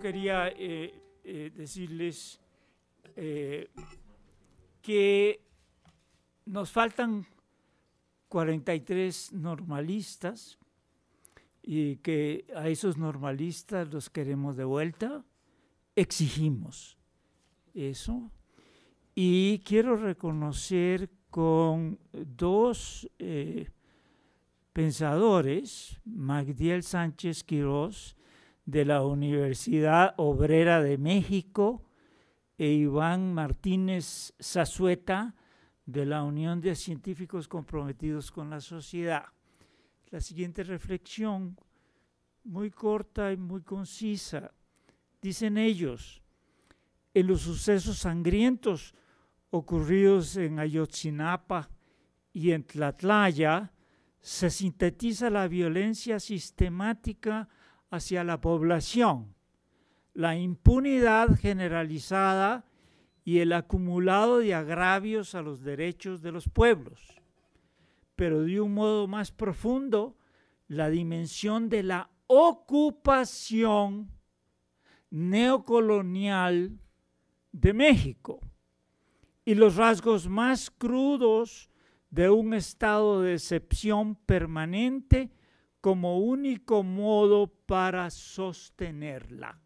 quería eh, eh, decirles eh, que nos faltan 43 normalistas y que a esos normalistas los queremos de vuelta, exigimos eso. Y quiero reconocer con dos pensadores, Magdiel Sánchez Quiroz de la Universidad Obrera de México e Iván Martínez Zazueta de la Unión de Científicos Comprometidos con la Sociedad. La siguiente reflexión, muy corta y muy concisa, dicen ellos, en los sucesos sangrientos ocurridos en Ayotzinapa y en Tlatlaya, se sintetiza la violencia sistemática hacia la población. La impunidad generalizada y el acumulado de agravios a los derechos de los pueblos. Pero de un modo más profundo, la dimensión de la ocupación neocolonial de México y los rasgos más crudos de un estado de excepción permanente como único modo para sostenerla.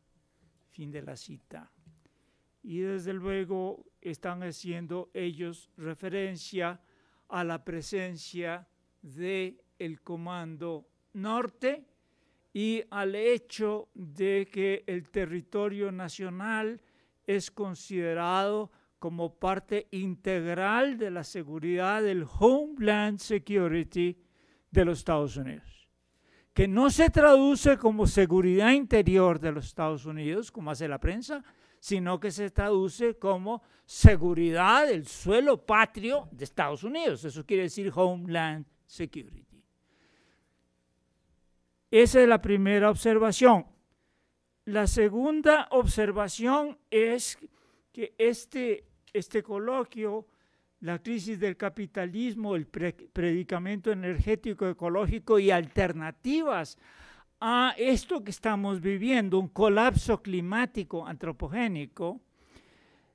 Fin de la cita. Y desde luego están haciendo ellos referencia a la presencia del el Comando Norte y al hecho de que el territorio nacional es considerado como parte integral de la seguridad del Homeland Security de los Estados Unidos que no se traduce como seguridad interior de los Estados Unidos, como hace la prensa, sino que se traduce como seguridad del suelo patrio de Estados Unidos. Eso quiere decir Homeland Security. Esa es la primera observación. La segunda observación es que este, este coloquio la crisis del capitalismo, el predicamento energético, ecológico y alternativas a esto que estamos viviendo, un colapso climático antropogénico,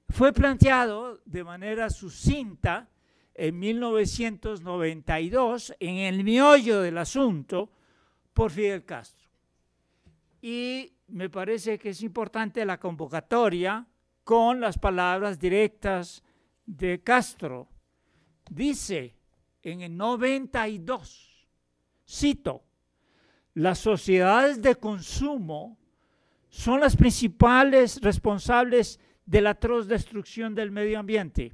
fue planteado de manera sucinta en 1992, en el miollo del asunto, por Fidel Castro. Y me parece que es importante la convocatoria con las palabras directas de Castro dice en el 92, cito, las sociedades de consumo son las principales responsables de la atroz destrucción del medio ambiente.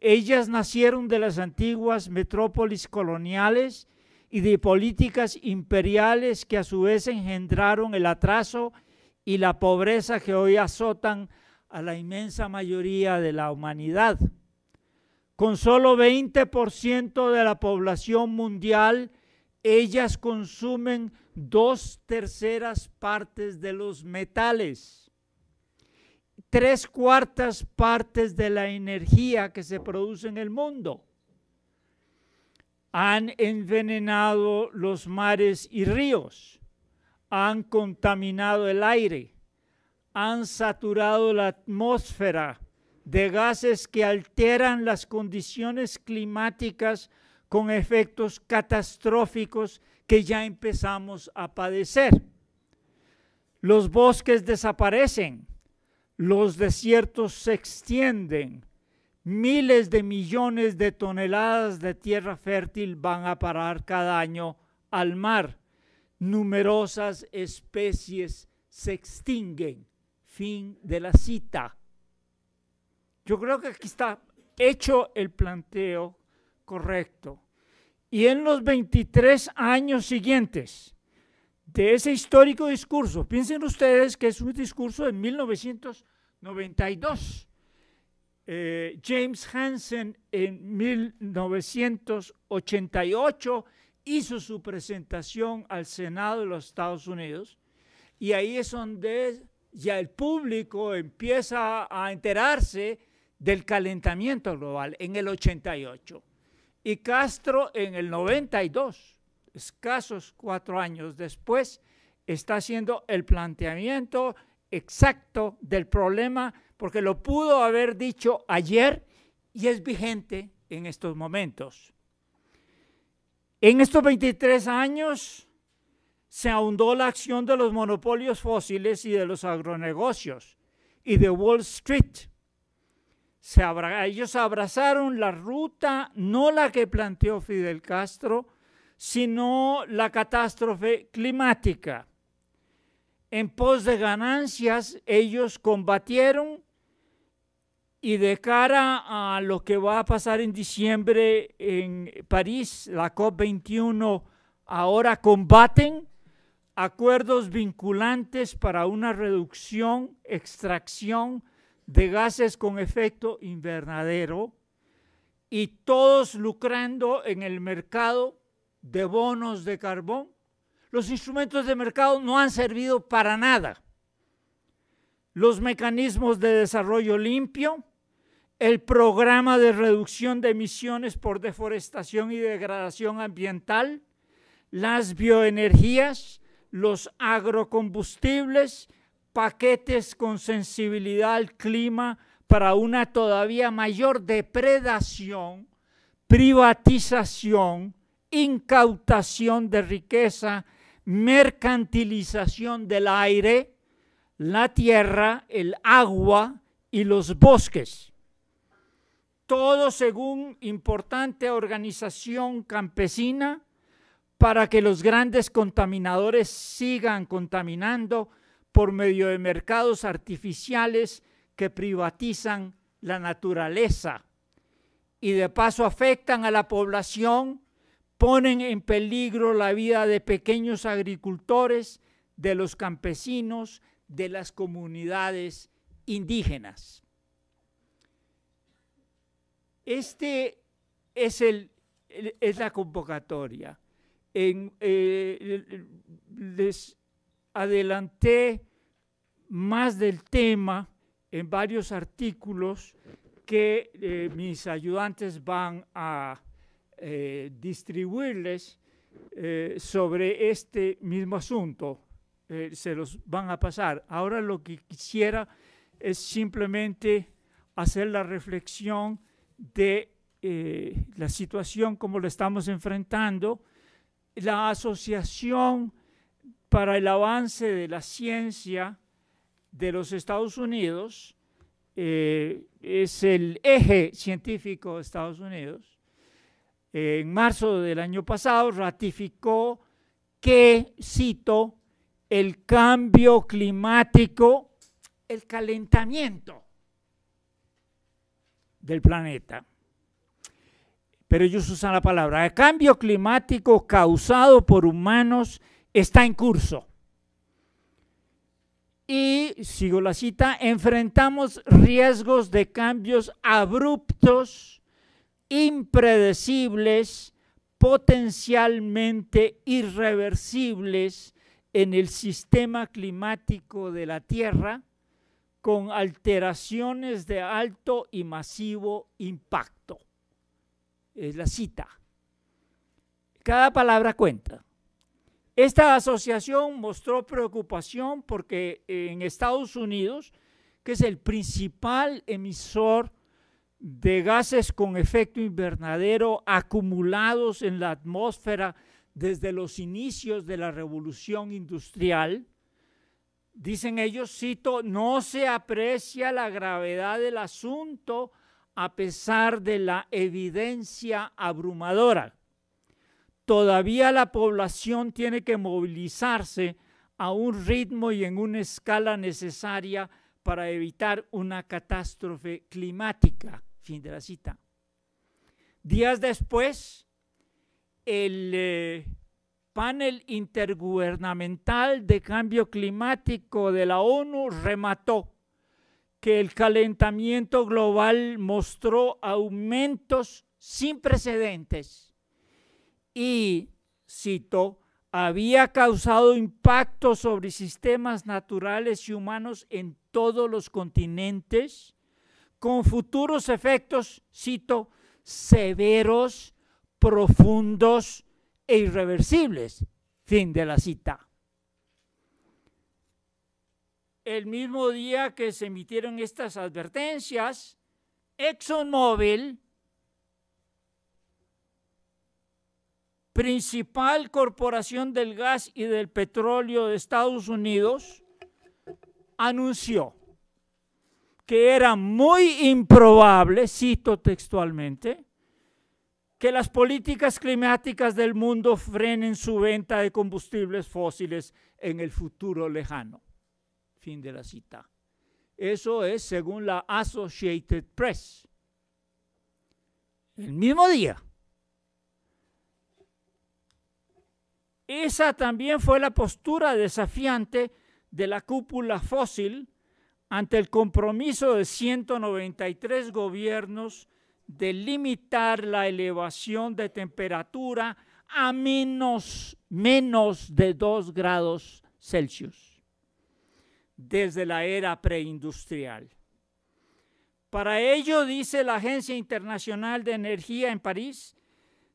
Ellas nacieron de las antiguas metrópolis coloniales y de políticas imperiales que a su vez engendraron el atraso y la pobreza que hoy azotan a la inmensa mayoría de la humanidad. Con solo 20% de la población mundial, ellas consumen dos terceras partes de los metales, tres cuartas partes de la energía que se produce en el mundo. Han envenenado los mares y ríos, han contaminado el aire, han saturado la atmósfera de gases que alteran las condiciones climáticas con efectos catastróficos que ya empezamos a padecer. Los bosques desaparecen, los desiertos se extienden, miles de millones de toneladas de tierra fértil van a parar cada año al mar, numerosas especies se extinguen Fin de la cita. Yo creo que aquí está hecho el planteo correcto. Y en los 23 años siguientes de ese histórico discurso, piensen ustedes que es un discurso de 1992, eh, James Hansen en 1988 hizo su presentación al Senado de los Estados Unidos y ahí es donde ya el público empieza a enterarse del calentamiento global en el 88 y Castro en el 92, escasos cuatro años después, está haciendo el planteamiento exacto del problema porque lo pudo haber dicho ayer y es vigente en estos momentos. En estos 23 años se ahondó la acción de los monopolios fósiles y de los agronegocios y de Wall Street. ellos abrazaron la ruta, no la que planteó Fidel Castro, sino la catástrofe climática. En pos de ganancias, ellos combatieron y de cara a lo que va a pasar en diciembre en París, la COP21, ahora combaten acuerdos vinculantes para una reducción, extracción de gases con efecto invernadero y todos lucrando en el mercado de bonos de carbón. Los instrumentos de mercado no han servido para nada. Los mecanismos de desarrollo limpio, el programa de reducción de emisiones por deforestación y degradación ambiental, las bioenergías, los agrocombustibles, paquetes con sensibilidad al clima para una todavía mayor depredación, privatización, incautación de riqueza, mercantilización del aire, la tierra, el agua y los bosques. Todo según importante organización campesina para que los grandes contaminadores sigan contaminando por medio de mercados artificiales que privatizan la naturaleza y de paso afectan a la población, ponen en peligro la vida de pequeños agricultores, de los campesinos, de las comunidades indígenas. Este es, es la convocatoria. Eh, les adelanté más del tema en varios artículos que eh, mis ayudantes van a eh, distribuirles sobre este mismo asunto. se los van a pasar. Ahora lo que quisiera es simplemente hacer la reflexión de la situación como la estamos enfrentando la Asociación para el Avance de la Ciencia de los Estados Unidos, eh, es el eje científico de Estados Unidos, eh, en marzo del año pasado ratificó que, cito, el cambio climático, el calentamiento del planeta pero ellos usan la palabra, el cambio climático causado por humanos está en curso. Y, sigo la cita, enfrentamos riesgos de cambios abruptos, impredecibles, potencialmente irreversibles en el sistema climático de la Tierra, con alteraciones de alto y masivo impacto es la cita. Cada palabra cuenta. Esta asociación mostró preocupación porque eh, en Estados Unidos, que es el principal emisor de gases con efecto invernadero acumulados en la atmósfera desde los inicios de la revolución industrial, dicen ellos, cito, no se aprecia la gravedad del asunto a pesar de la evidencia abrumadora. Todavía la población tiene que movilizarse a un ritmo y en una escala necesaria para evitar una catástrofe climática. Fin de la cita. Días después, el eh, panel intergubernamental de cambio climático de la ONU remató que el calentamiento global mostró aumentos sin precedentes y, cito, había causado impactos sobre sistemas naturales y humanos en todos los continentes, con futuros efectos, cito, severos, profundos e irreversibles. Fin de la cita el mismo día que se emitieron estas advertencias, ExxonMobil, principal corporación del gas y del petróleo de Estados Unidos, anunció que era muy improbable, cito textualmente, que las políticas climáticas del mundo frenen su venta de combustibles fósiles en el futuro lejano. Fin de la cita. Eso es según la Associated Press. El mismo día. Esa también fue la postura desafiante de la cúpula fósil ante el compromiso de 193 gobiernos de limitar la elevación de temperatura a menos, menos de 2 grados Celsius desde la era preindustrial. Para ello, dice la Agencia Internacional de Energía en París,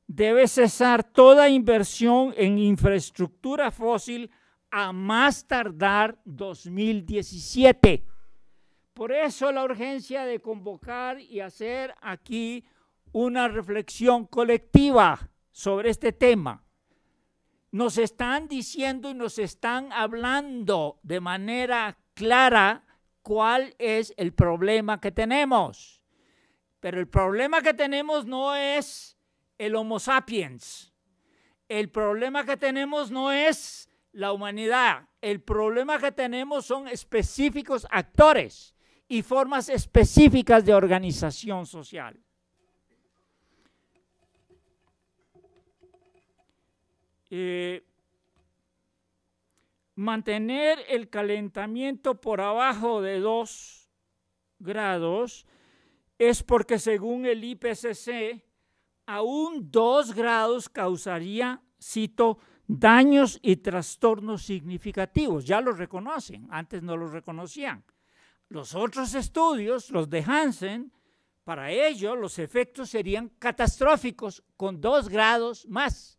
debe cesar toda inversión en infraestructura fósil a más tardar 2017. Por eso la urgencia de convocar y hacer aquí una reflexión colectiva sobre este tema nos están diciendo y nos están hablando de manera clara cuál es el problema que tenemos. Pero el problema que tenemos no es el Homo sapiens. El problema que tenemos no es la humanidad. El problema que tenemos son específicos actores y formas específicas de organización social. Eh, mantener el calentamiento por abajo de 2 grados es porque según el IPCC, aún 2 grados causaría, cito, daños y trastornos significativos. Ya lo reconocen, antes no los reconocían. Los otros estudios, los de Hansen, para ello los efectos serían catastróficos con 2 grados más.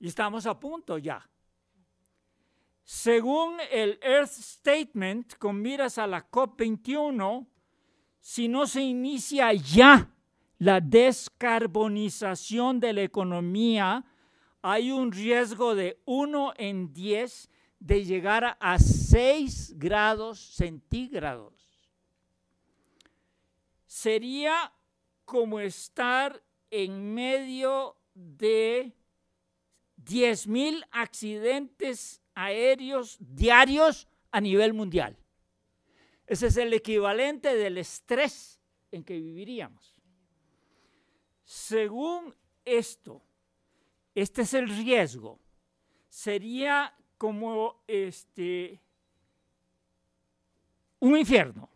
Y estamos a punto ya. Según el Earth Statement, con miras a la COP21, si no se inicia ya la descarbonización de la economía, hay un riesgo de 1 en 10 de llegar a 6 grados centígrados. Sería como estar en medio de 10.000 accidentes aéreos diarios a nivel mundial. Ese es el equivalente del estrés en que viviríamos. Según esto, este es el riesgo. Sería como este un infierno.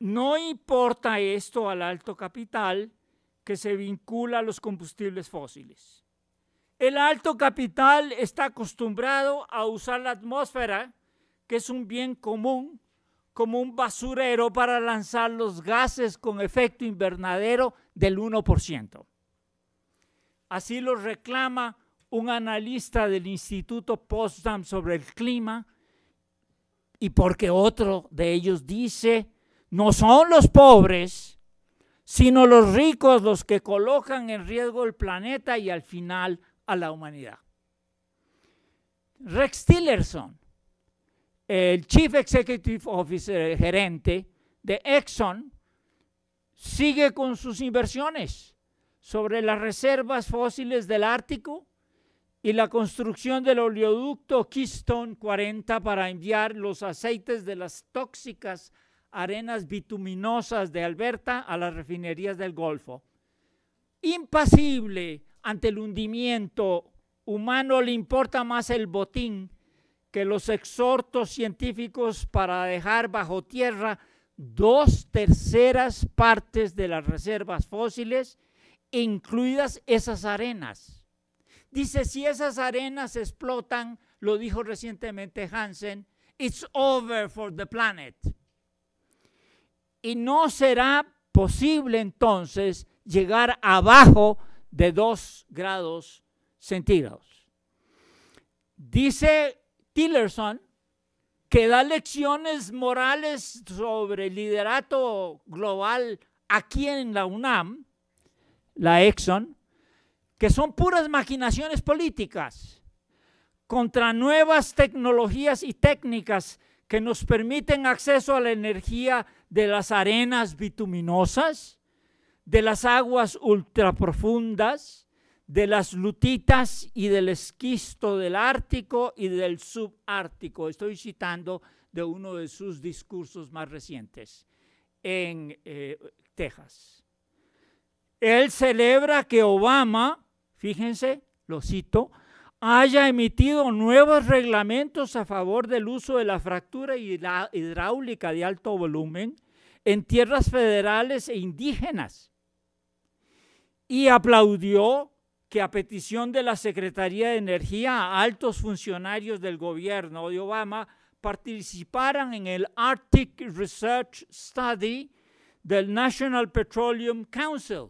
No importa esto al alto capital que se vincula a los combustibles fósiles. El alto capital está acostumbrado a usar la atmósfera, que es un bien común, como un basurero para lanzar los gases con efecto invernadero del 1%. Así lo reclama un analista del Instituto Potsdam sobre el clima y porque otro de ellos dice, no son los pobres, sino los ricos los que colocan en riesgo el planeta y al final a la humanidad. Rex Tillerson, el Chief Executive Officer, gerente de Exxon, sigue con sus inversiones sobre las reservas fósiles del Ártico y la construcción del oleoducto Keystone 40 para enviar los aceites de las tóxicas arenas bituminosas de Alberta a las refinerías del Golfo. Impasible ante el hundimiento humano le importa más el botín que los exhortos científicos para dejar bajo tierra dos terceras partes de las reservas fósiles, incluidas esas arenas. Dice, si esas arenas explotan, lo dijo recientemente Hansen, it's over for the planet. Y no será posible entonces llegar abajo de 2 grados centígrados. Dice Tillerson que da lecciones morales sobre el liderato global aquí en la UNAM, la Exxon, que son puras maquinaciones políticas contra nuevas tecnologías y técnicas que nos permiten acceso a la energía de las arenas bituminosas de las aguas ultraprofundas, de las lutitas y del esquisto del Ártico y del subártico. Estoy citando de uno de sus discursos más recientes en eh, Texas. Él celebra que Obama, fíjense, lo cito, haya emitido nuevos reglamentos a favor del uso de la fractura hidráulica de alto volumen en tierras federales e indígenas y aplaudió que a petición de la Secretaría de Energía, altos funcionarios del gobierno de Obama participaran en el Arctic Research Study del National Petroleum Council,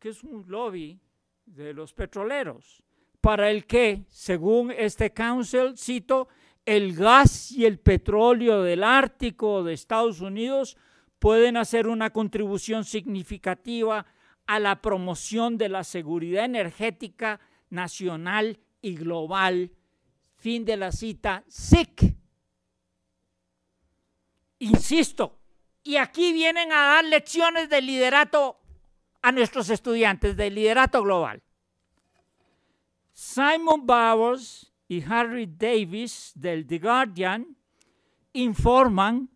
que es un lobby de los petroleros, para el que, según este council, cito, el gas y el petróleo del Ártico de Estados Unidos pueden hacer una contribución significativa a la promoción de la seguridad energética nacional y global. Fin de la cita, SIC. Insisto, y aquí vienen a dar lecciones de liderato a nuestros estudiantes, de liderato global. Simon Bowers y Harry Davis del The Guardian informan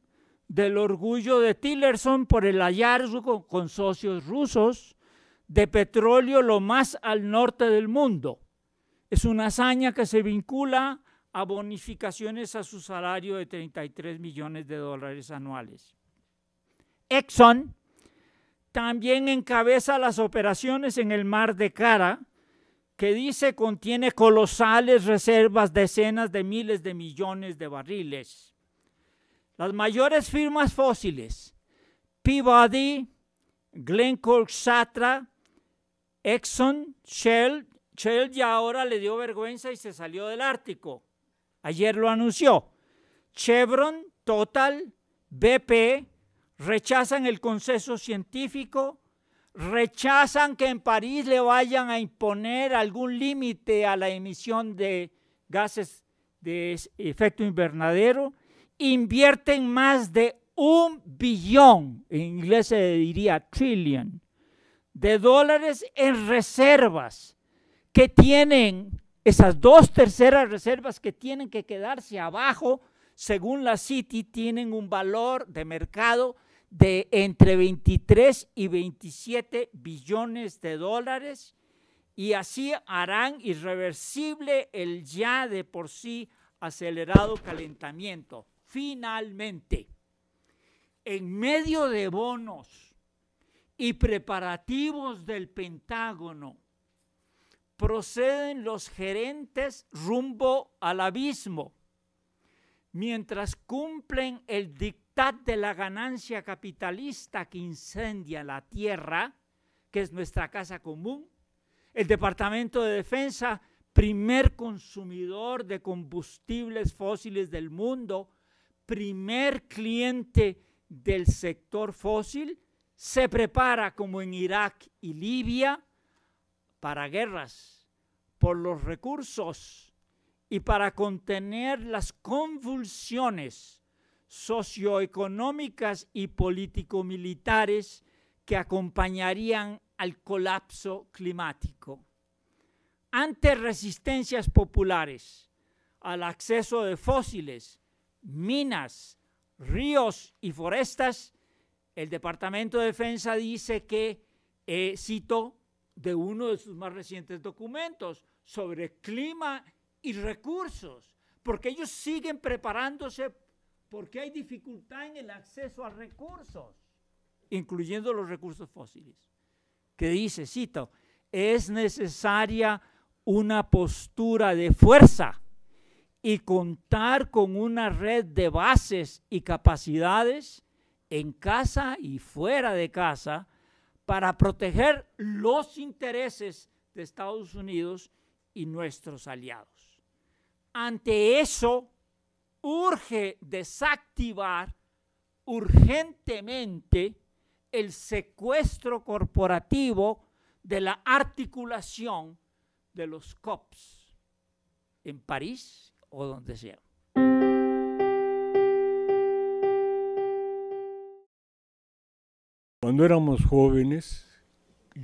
del orgullo de Tillerson por el hallazgo con socios rusos de petróleo lo más al norte del mundo. Es una hazaña que se vincula a bonificaciones a su salario de 33 millones de dólares anuales. Exxon también encabeza las operaciones en el mar de Cara, que dice contiene colosales reservas, decenas de miles de millones de barriles. Las mayores firmas fósiles, Peabody, Glencore Satra, Exxon, Shell, Shell ya ahora le dio vergüenza y se salió del Ártico. Ayer lo anunció. Chevron, Total, BP rechazan el consenso científico, rechazan que en París le vayan a imponer algún límite a la emisión de gases de efecto invernadero, invierten más de un billón, en inglés se diría trillion, de dólares en reservas que tienen, esas dos terceras reservas que tienen que quedarse abajo, según la City, tienen un valor de mercado de entre 23 y 27 billones de dólares y así harán irreversible el ya de por sí acelerado calentamiento. Finalmente, en medio de bonos y preparativos del Pentágono proceden los gerentes rumbo al abismo, mientras cumplen el dictat de la ganancia capitalista que incendia la tierra, que es nuestra casa común, el Departamento de Defensa, primer consumidor de combustibles fósiles del mundo, primer cliente del sector fósil, se prepara como en Irak y Libia para guerras por los recursos y para contener las convulsiones socioeconómicas y político-militares que acompañarían al colapso climático. Ante resistencias populares al acceso de fósiles, minas, ríos y forestas, el Departamento de Defensa dice que eh, cito, de uno de sus más recientes documentos sobre clima y recursos, porque ellos siguen preparándose porque hay dificultad en el acceso a recursos, incluyendo los recursos fósiles. Que dice, cito, es necesaria una postura de fuerza y contar con una red de bases y capacidades en casa y fuera de casa para proteger los intereses de Estados Unidos y nuestros aliados. Ante eso, urge desactivar urgentemente el secuestro corporativo de la articulación de los COPs en París o donde sea. cuando éramos jóvenes,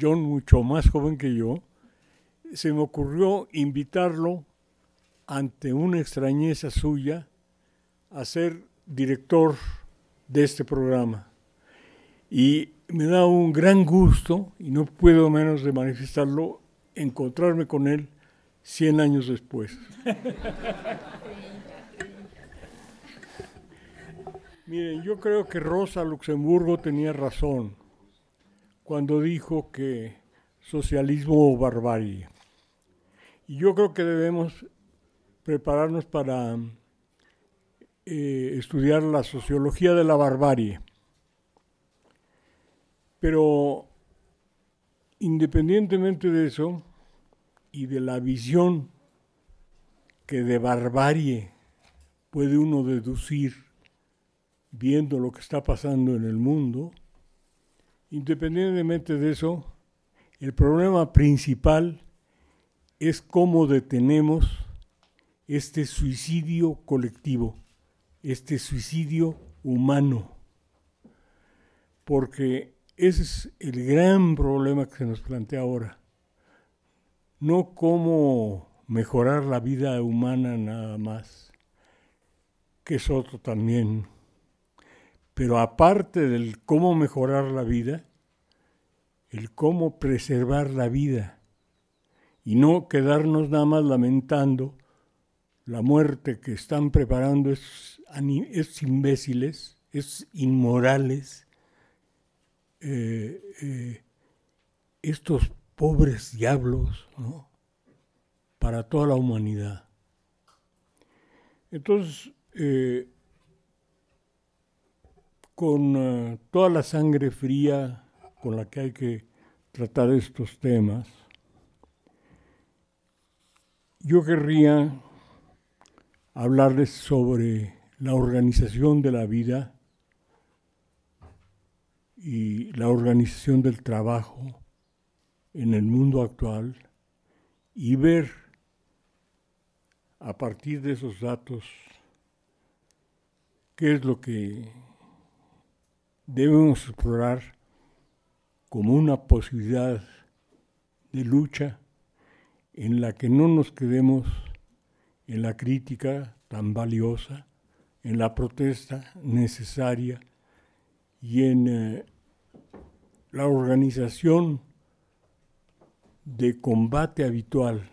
John mucho más joven que yo, se me ocurrió invitarlo ante una extrañeza suya a ser director de este programa. Y me da un gran gusto, y no puedo menos de manifestarlo, encontrarme con él 100 años después. Miren, yo creo que Rosa Luxemburgo tenía razón cuando dijo que socialismo o barbarie. Y yo creo que debemos prepararnos para eh, estudiar la sociología de la barbarie. Pero independientemente de eso y de la visión que de barbarie puede uno deducir viendo lo que está pasando en el mundo, independientemente de eso, el problema principal es cómo detenemos este suicidio colectivo, este suicidio humano, porque ese es el gran problema que se nos plantea ahora, no cómo mejorar la vida humana nada más, que es otro también pero aparte del cómo mejorar la vida, el cómo preservar la vida y no quedarnos nada más lamentando la muerte que están preparando es imbéciles, es inmorales, eh, eh, estos pobres diablos, Para toda la humanidad. Entonces, eh, con eh, toda la sangre fría con la que hay que tratar estos temas, yo querría hablarles sobre la organización de la vida y la organización del trabajo en el mundo actual y ver a partir de esos datos qué es lo que debemos explorar como una posibilidad de lucha en la que no nos quedemos en la crítica tan valiosa, en la protesta necesaria y en eh, la organización de combate habitual,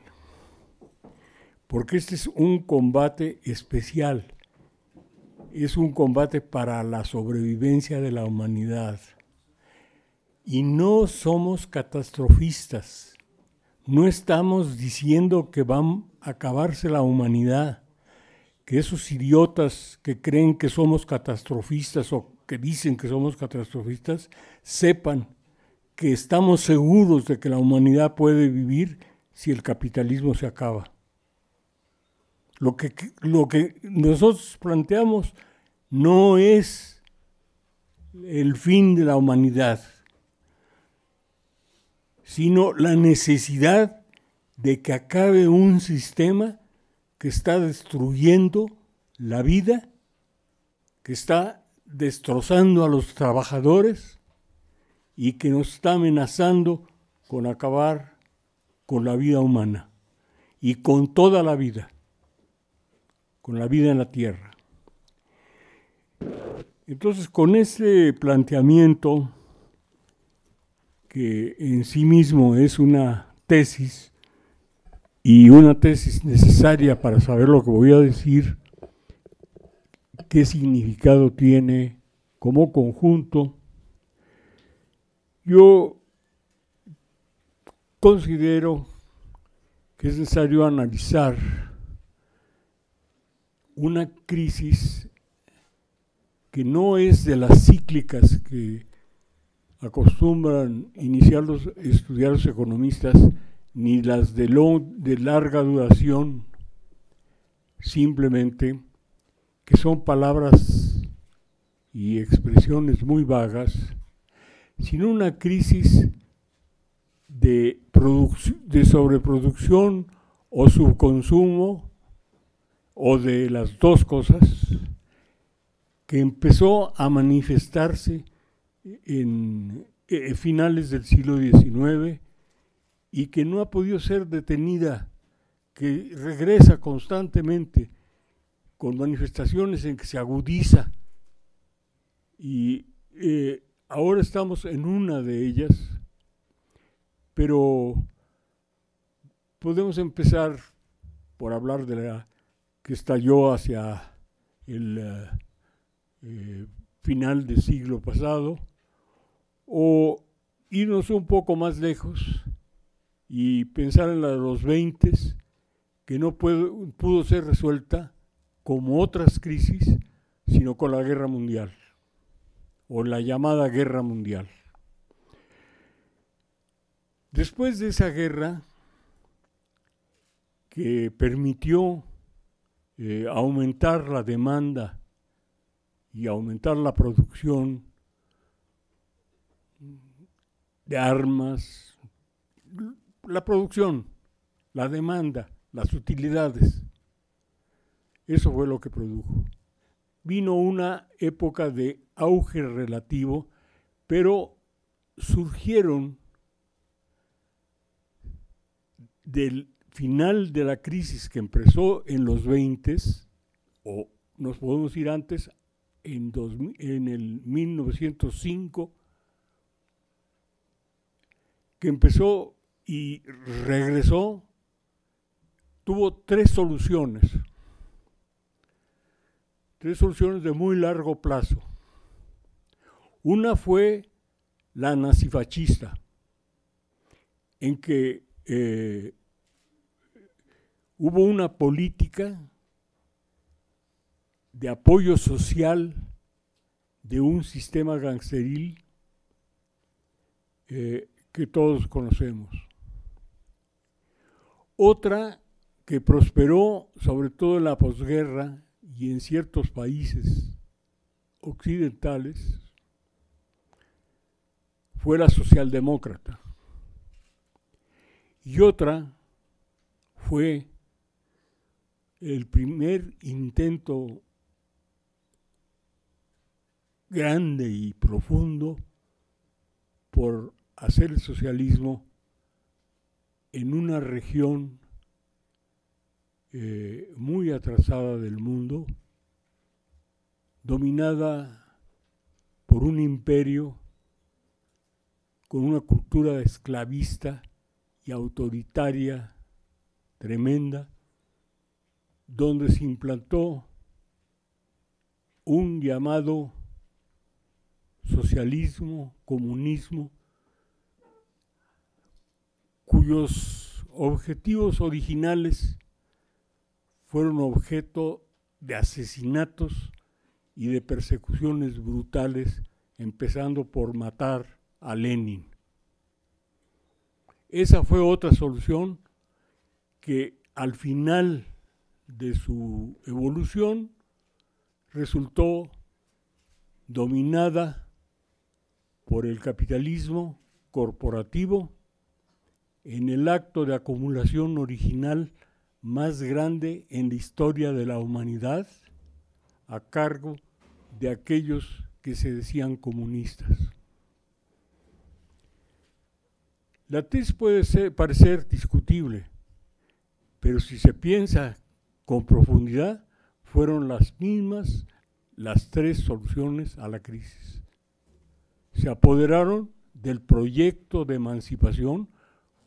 porque este es un combate especial es un combate para la sobrevivencia de la humanidad. Y no somos catastrofistas. No estamos diciendo que va a acabarse la humanidad, que esos idiotas que creen que somos catastrofistas o que dicen que somos catastrofistas sepan que estamos seguros de que la humanidad puede vivir si el capitalismo se acaba. Lo que, nosotros planteamos no es el fin de la humanidad, sino la necesidad de que acabe un sistema que está destruyendo la vida, que está destrozando a los trabajadores y que nos está amenazando con acabar con la vida humana y con toda la vida con la vida en la tierra. Entonces, con ese planteamiento, que en sí mismo es una tesis, y una tesis necesaria para saber lo que voy a decir, qué significado tiene como conjunto, yo considero que es necesario analizar una crisis que no es de las cíclicas que acostumbran iniciar los, estudiar los economistas, ni las de, larga duración, simplemente que son palabras y expresiones muy vagas, sino una crisis de sobreproducción o subconsumo o de las dos cosas, que empezó a manifestarse en eh, eh, finales del siglo XIX y que no ha podido ser detenida, que regresa constantemente con manifestaciones en que se agudiza. Y eh, ahora estamos en una de ellas, pero podemos empezar por hablar de la que estalló hacia el eh, eh, final del siglo pasado, o irnos un poco más lejos y pensar en la de los 20, que no pudo ser resuelta como otras crisis, sino con la guerra mundial, o la llamada guerra mundial. Después de esa guerra, que permitió eh, aumentar la demanda y aumentar la producción de armas, la producción, la demanda, las utilidades. Eso fue lo que produjo. Vino una época de auge relativo, pero surgieron del final de la crisis que empezó en los 20 o nos podemos ir antes, en, en el 1905, que empezó y regresó, tuvo tres soluciones, tres soluciones de muy largo plazo. Una fue la nazifascista, en que eh, hubo una política de apoyo social de un sistema gangsteril eh, que todos conocemos. Otra que prosperó sobre todo en la posguerra y en ciertos países occidentales fue la socialdemócrata. Y otra fue el primer intento grande y profundo por hacer el socialismo en una región eh, muy atrasada del mundo, dominada por un imperio con una cultura esclavista y autoritaria tremenda, donde se implantó un llamado socialismo, comunismo, cuyos objetivos originales fueron objeto de asesinatos y de persecuciones brutales, empezando por matar a Lenin. Esa fue otra solución que al final de su evolución resultó dominada por el capitalismo corporativo en el acto de acumulación original más grande en la historia de la humanidad a cargo de aquellos que se decían comunistas. La tesis puede parecer discutible, pero si se piensa con profundidad fueron las mismas las tres soluciones a la crisis. Se apoderaron del proyecto de emancipación,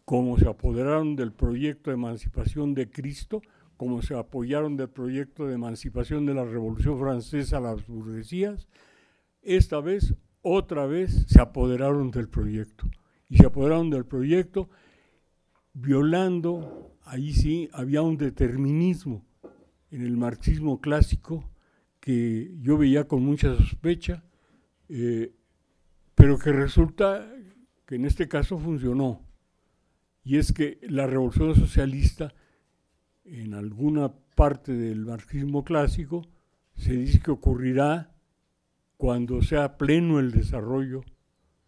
como se apoderaron del proyecto de emancipación de Cristo, como se apoyaron del proyecto de emancipación de la Revolución Francesa a las burguesías, esta vez, otra vez, se apoderaron del proyecto. Y se apoderaron del proyecto violando, ahí sí, había un determinismo en el marxismo clásico que yo veía con mucha sospecha, eh, pero que resulta que en este caso funcionó. Y es que la revolución socialista, en alguna parte del marxismo clásico, se dice que ocurrirá cuando sea pleno el desarrollo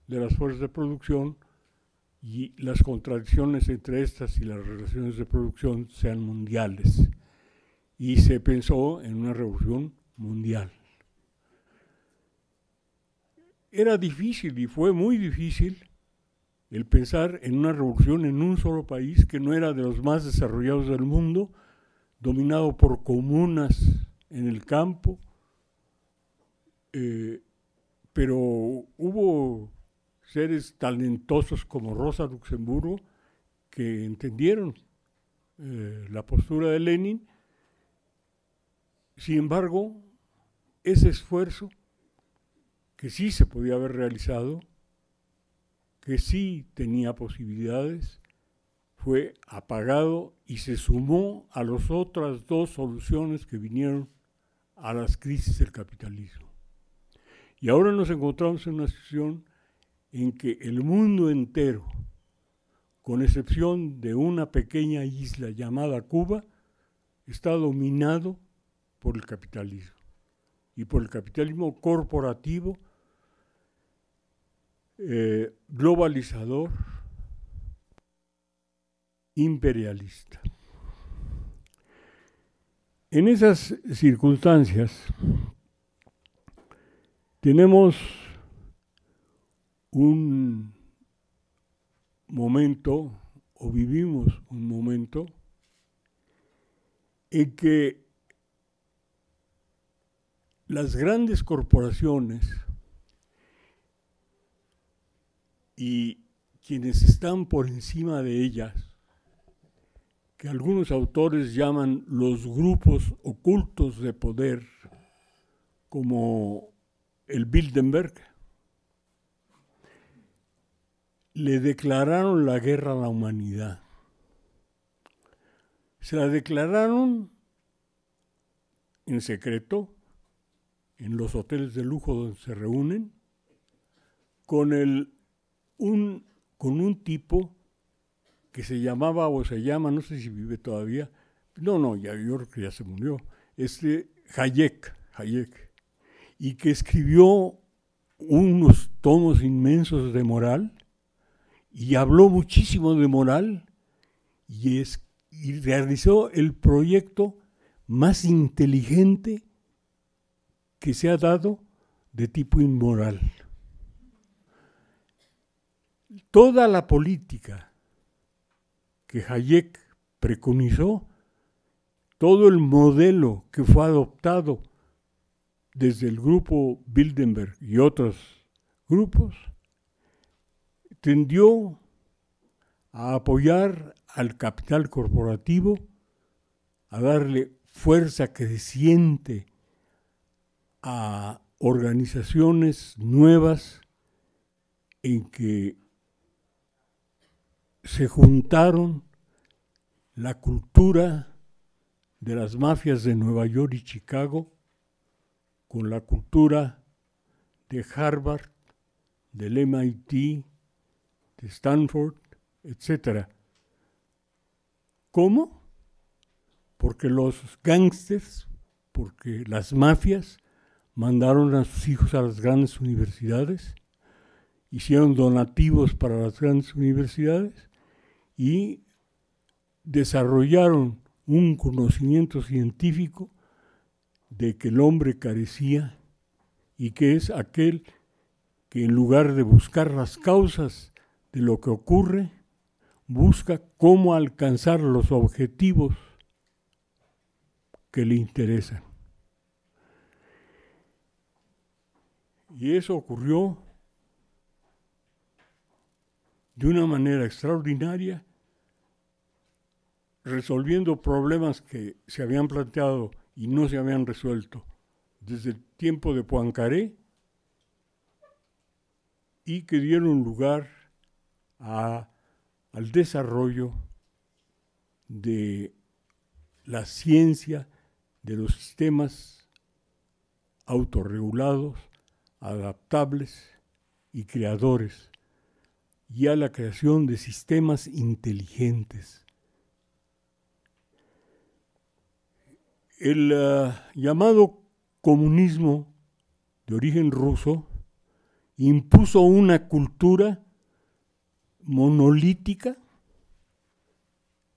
de las fuerzas de producción y las contradicciones entre estas y las relaciones de producción sean mundiales y se pensó en una revolución mundial. Era difícil y fue muy difícil el pensar en una revolución en un solo país que no era de los más desarrollados del mundo, dominado por comunas en el campo, eh, pero hubo seres talentosos como Rosa Luxemburgo que entendieron eh, la postura de Lenin sin embargo, ese esfuerzo que sí se podía haber realizado, que sí tenía posibilidades, fue apagado y se sumó a las otras dos soluciones que vinieron a las crisis del capitalismo. Y ahora nos encontramos en una situación en que el mundo entero, con excepción de una pequeña isla llamada Cuba, está dominado por el capitalismo y por el capitalismo corporativo, eh, globalizador, imperialista. En esas circunstancias tenemos un momento, o vivimos un momento, en que las grandes corporaciones y quienes están por encima de ellas, que algunos autores llaman los grupos ocultos de poder, como el Bilderberg, le declararon la guerra a la humanidad. Se la declararon en secreto en los hoteles de lujo donde se reúnen, con, un, con un tipo que se llamaba o se llama, no sé si vive todavía, no, no, ya, yo creo que ya se murió, este Hayek, Hayek, y que escribió unos tomos inmensos de moral y habló muchísimo de moral y, es, y realizó el proyecto más inteligente que se ha dado de tipo inmoral. Toda la política que Hayek preconizó, todo el modelo que fue adoptado desde el grupo Bildenberg y otros grupos, tendió a apoyar al capital corporativo, a darle fuerza creciente a organizaciones nuevas en que se juntaron la cultura de las mafias de Nueva York y Chicago con la cultura de Harvard, del MIT, de Stanford, etc. ¿Cómo? Porque los gángsters, porque las mafias mandaron a sus hijos a las grandes universidades, hicieron donativos para las grandes universidades y desarrollaron un conocimiento científico de que el hombre carecía y que es aquel que en lugar de buscar las causas de lo que ocurre, busca cómo alcanzar los objetivos que le interesan. Y eso ocurrió de una manera extraordinaria, resolviendo problemas que se habían planteado y no se habían resuelto desde el tiempo de Poincaré y que dieron lugar al desarrollo de la ciencia de los sistemas autorregulados adaptables y creadores, y a la creación de sistemas inteligentes. El ah, llamado comunismo de origen ruso impuso una cultura monolítica,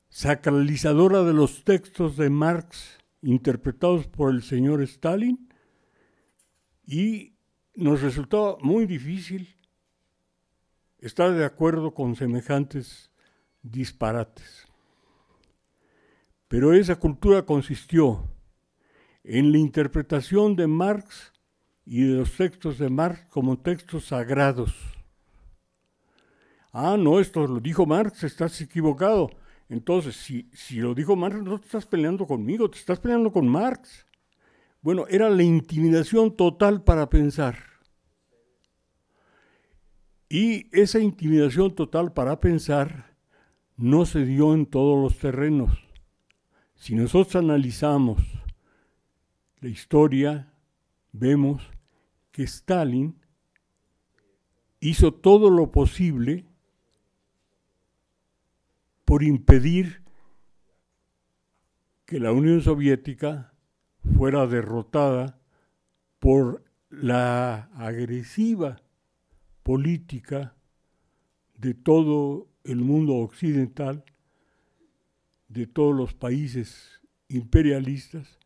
sacralizadora de los textos de Marx interpretados por el señor Stalin y nos resultaba muy difícil estar de acuerdo con semejantes disparates. Pero esa cultura consistió en la interpretación de Marx y de los textos de Marx como textos sagrados. Ah, no, esto lo dijo Marx, estás equivocado. Entonces, si, si lo dijo Marx, no te estás peleando conmigo, te estás peleando con Marx. Bueno, era la intimidación total para pensar. Y esa intimidación total para pensar no se dio en todos los terrenos. Si nosotros analizamos la historia, vemos que Stalin hizo todo lo posible por impedir que la Unión Soviética fuera derrotada por la agresiva política de todo el mundo occidental, de todos los países imperialistas,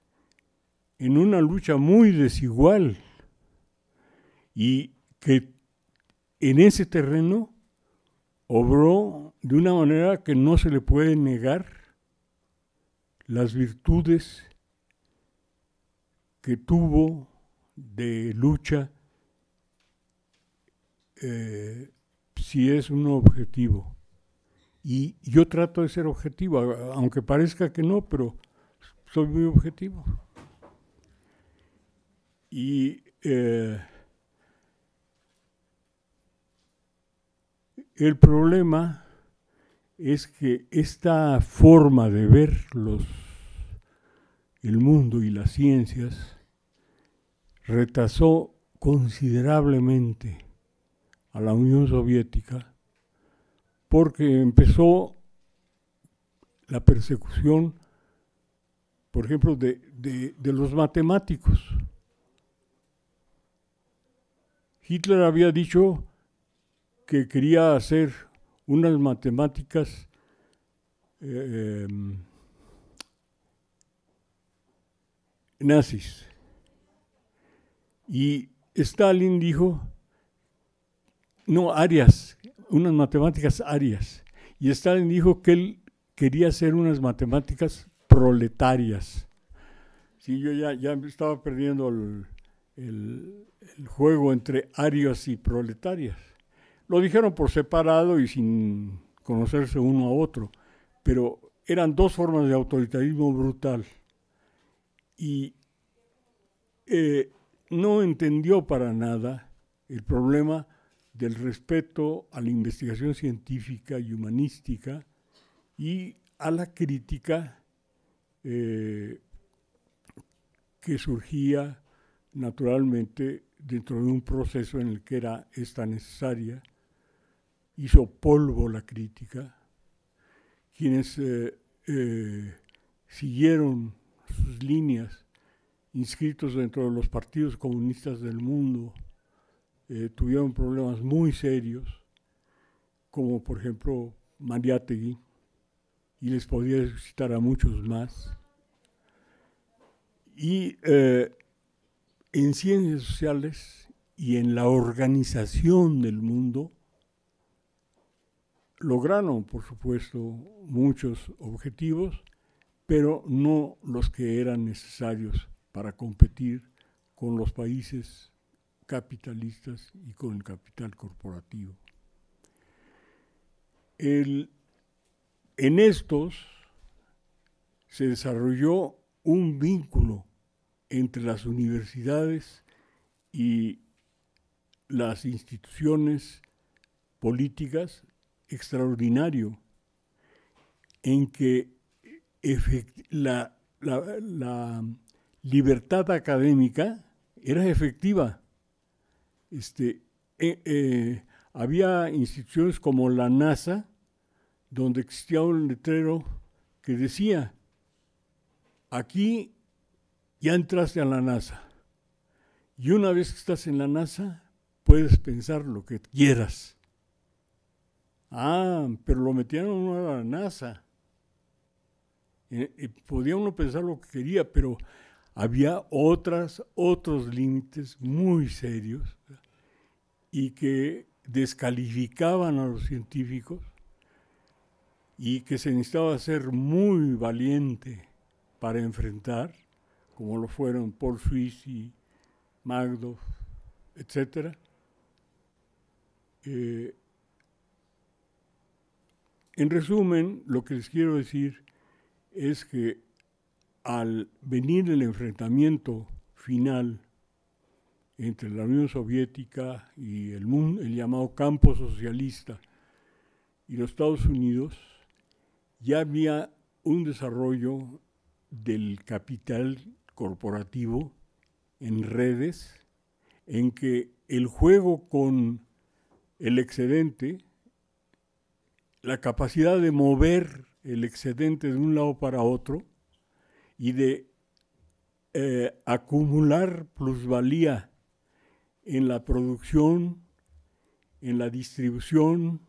en una lucha muy desigual y que en ese terreno obró de una manera que no se le puede negar las virtudes que tuvo de lucha eh, si es un objetivo. Y yo trato de ser objetivo, aunque parezca que no, pero soy muy objetivo. Y eh, el problema es que esta forma de ver los, el mundo y las ciencias retrasó considerablemente a la Unión Soviética porque empezó la persecución, por ejemplo, de, los matemáticos. Hitler había dicho que quería hacer unas matemáticas em, nazis. Y Stalin dijo no, Arias, unas matemáticas Arias. Y Stalin dijo que él quería hacer unas matemáticas proletarias. Sí, yo ya, ya estaba perdiendo el, juego entre arias y proletarias. Lo dijeron por separado y sin conocerse uno a otro, pero eran dos formas de autoritarismo brutal. Y eh, no entendió para nada el problema del respeto a la investigación científica y humanística y a la crítica eh, que surgía naturalmente dentro de un proceso en el que era esta necesaria, hizo polvo la crítica, quienes eh, eh, siguieron sus líneas inscritos dentro de los partidos comunistas del mundo, eh, tuvieron problemas muy serios, como por ejemplo Mariátegui, y les podría citar a muchos más. Y eh, en ciencias sociales y en la organización del mundo, lograron, por supuesto, muchos objetivos, pero no los que eran necesarios para competir con los países capitalistas y con el capital corporativo. en estos se desarrolló un vínculo entre las universidades y las instituciones políticas extraordinario, en que la libertad académica era efectiva este, eh, eh, había instituciones como la NASA, donde existía un letrero que decía, aquí ya entraste a la NASA. Y una vez que estás en la NASA, puedes pensar lo que quieras. Ah, pero lo metieron a la NASA. Eh, podía uno pensar lo que quería, pero había otras, otros límites muy serios y que descalificaban a los científicos y que se necesitaba ser muy valiente para enfrentar, como lo fueron Paul Suisi, y Magdoff, etc. Eh, en resumen, lo que les quiero decir es que al venir el enfrentamiento final entre la Unión Soviética y el, llamado campo socialista y los Estados Unidos, ya había un desarrollo del capital corporativo en redes, en que el juego con el excedente, la capacidad de mover el excedente de un lado para otro, y de eh, acumular plusvalía en la producción, en la distribución,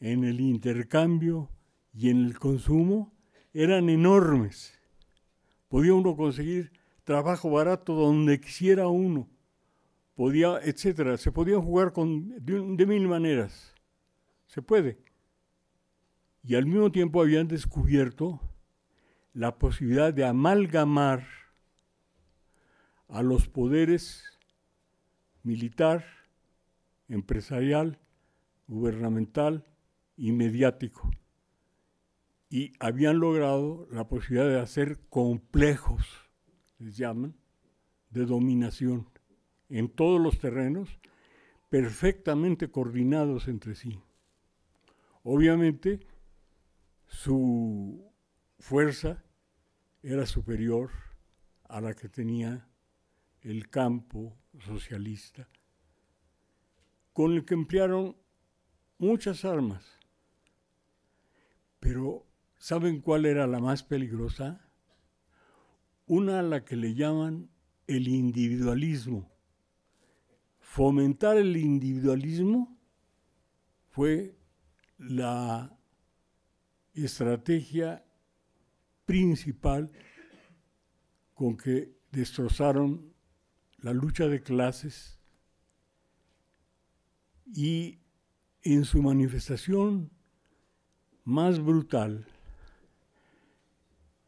en el intercambio y en el consumo, eran enormes. Podía uno conseguir trabajo barato donde quisiera uno, podía, etcétera. Se podía jugar con, de mil maneras. Se puede. Y al mismo tiempo habían descubierto la posibilidad de amalgamar a los poderes militar, empresarial, gubernamental y mediático. Y habían logrado la posibilidad de hacer complejos, les llaman, de dominación en todos los terrenos, perfectamente coordinados entre sí. Obviamente, su fuerza era superior a la que tenía el campo socialista, con el que emplearon muchas armas. Pero ¿saben cuál era la más peligrosa? Una a la que le llaman el individualismo. Fomentar el individualismo fue la estrategia principal con que destrozaron la lucha de clases y en su manifestación más brutal,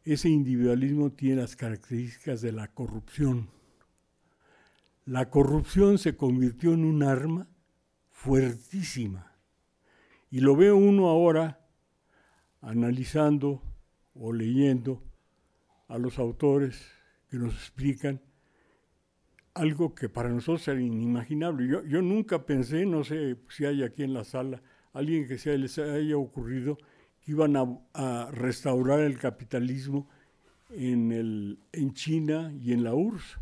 ese individualismo tiene las características de la corrupción. La corrupción se convirtió en un arma fuertísima. Y lo ve uno ahora analizando o leyendo a los autores que nos explican algo que para nosotros era inimaginable. Yo, nunca pensé, no sé si hay aquí en la sala, alguien que se les haya ocurrido que iban a, restaurar el capitalismo en, el, en China y en la URSS.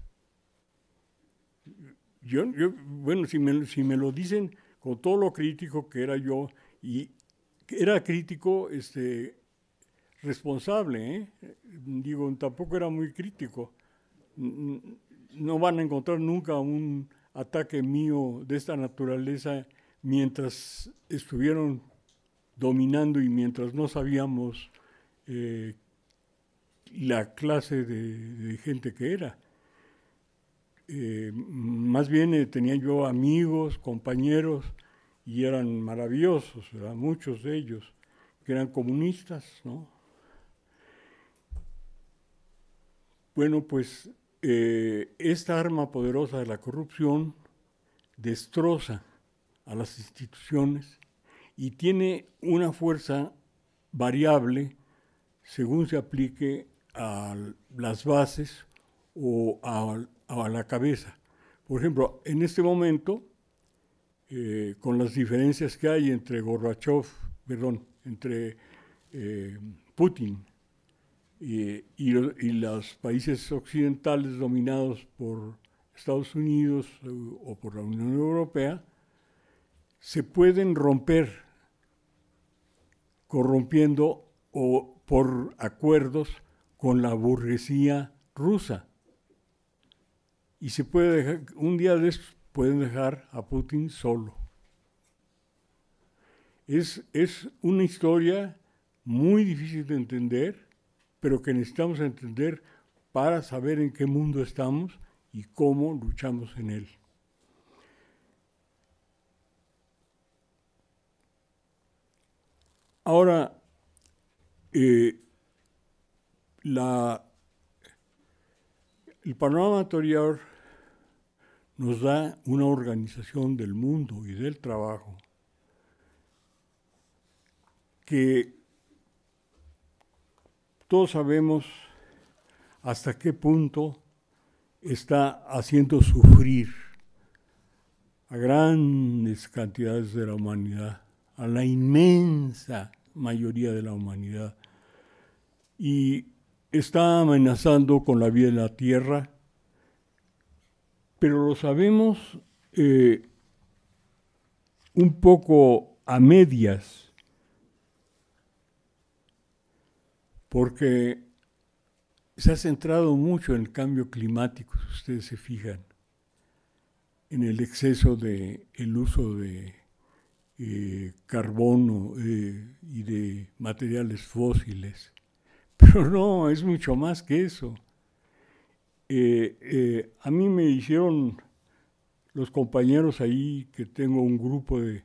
bueno, si me, si me lo dicen con todo lo crítico que era yo, y era crítico este, responsable, ¿eh? digo, tampoco era muy crítico. No van a encontrar nunca un ataque mío de esta naturaleza mientras estuvieron dominando y mientras no sabíamos eh, la clase de, gente que era. Eh, más bien tenía yo amigos, compañeros, y eran maravillosos, muchos de ellos, que eran comunistas, ¿no? Bueno, pues eh, esta arma poderosa de la corrupción destroza a las instituciones y tiene una fuerza variable según se aplique a las bases o a, la cabeza. Por ejemplo, en este momento, eh, con las diferencias que hay entre Gorbachev, perdón, entre eh, Putin eh, y, los países occidentales dominados por Estados Unidos eh, o por la Unión Europea se pueden romper corrompiendo o por acuerdos con la burguesía rusa. Y se puede un día de estos pueden dejar a Putin solo. Es, es una historia muy difícil de entender, pero que necesitamos entender para saber en qué mundo estamos y cómo luchamos en él. Ahora, eh, la, el panorama anterior nos da una organización del mundo y del trabajo que todos sabemos hasta qué punto está haciendo sufrir a grandes cantidades de la humanidad, a la inmensa mayoría de la humanidad, y está amenazando con la vida de la tierra, pero lo sabemos eh, un poco a medias, porque se ha centrado mucho en el cambio climático, si ustedes se fijan, en el exceso del el uso de eh, carbono eh, y de materiales fósiles. Pero no, es mucho más que eso. Eh, a mí me hicieron los compañeros ahí, que tengo un grupo de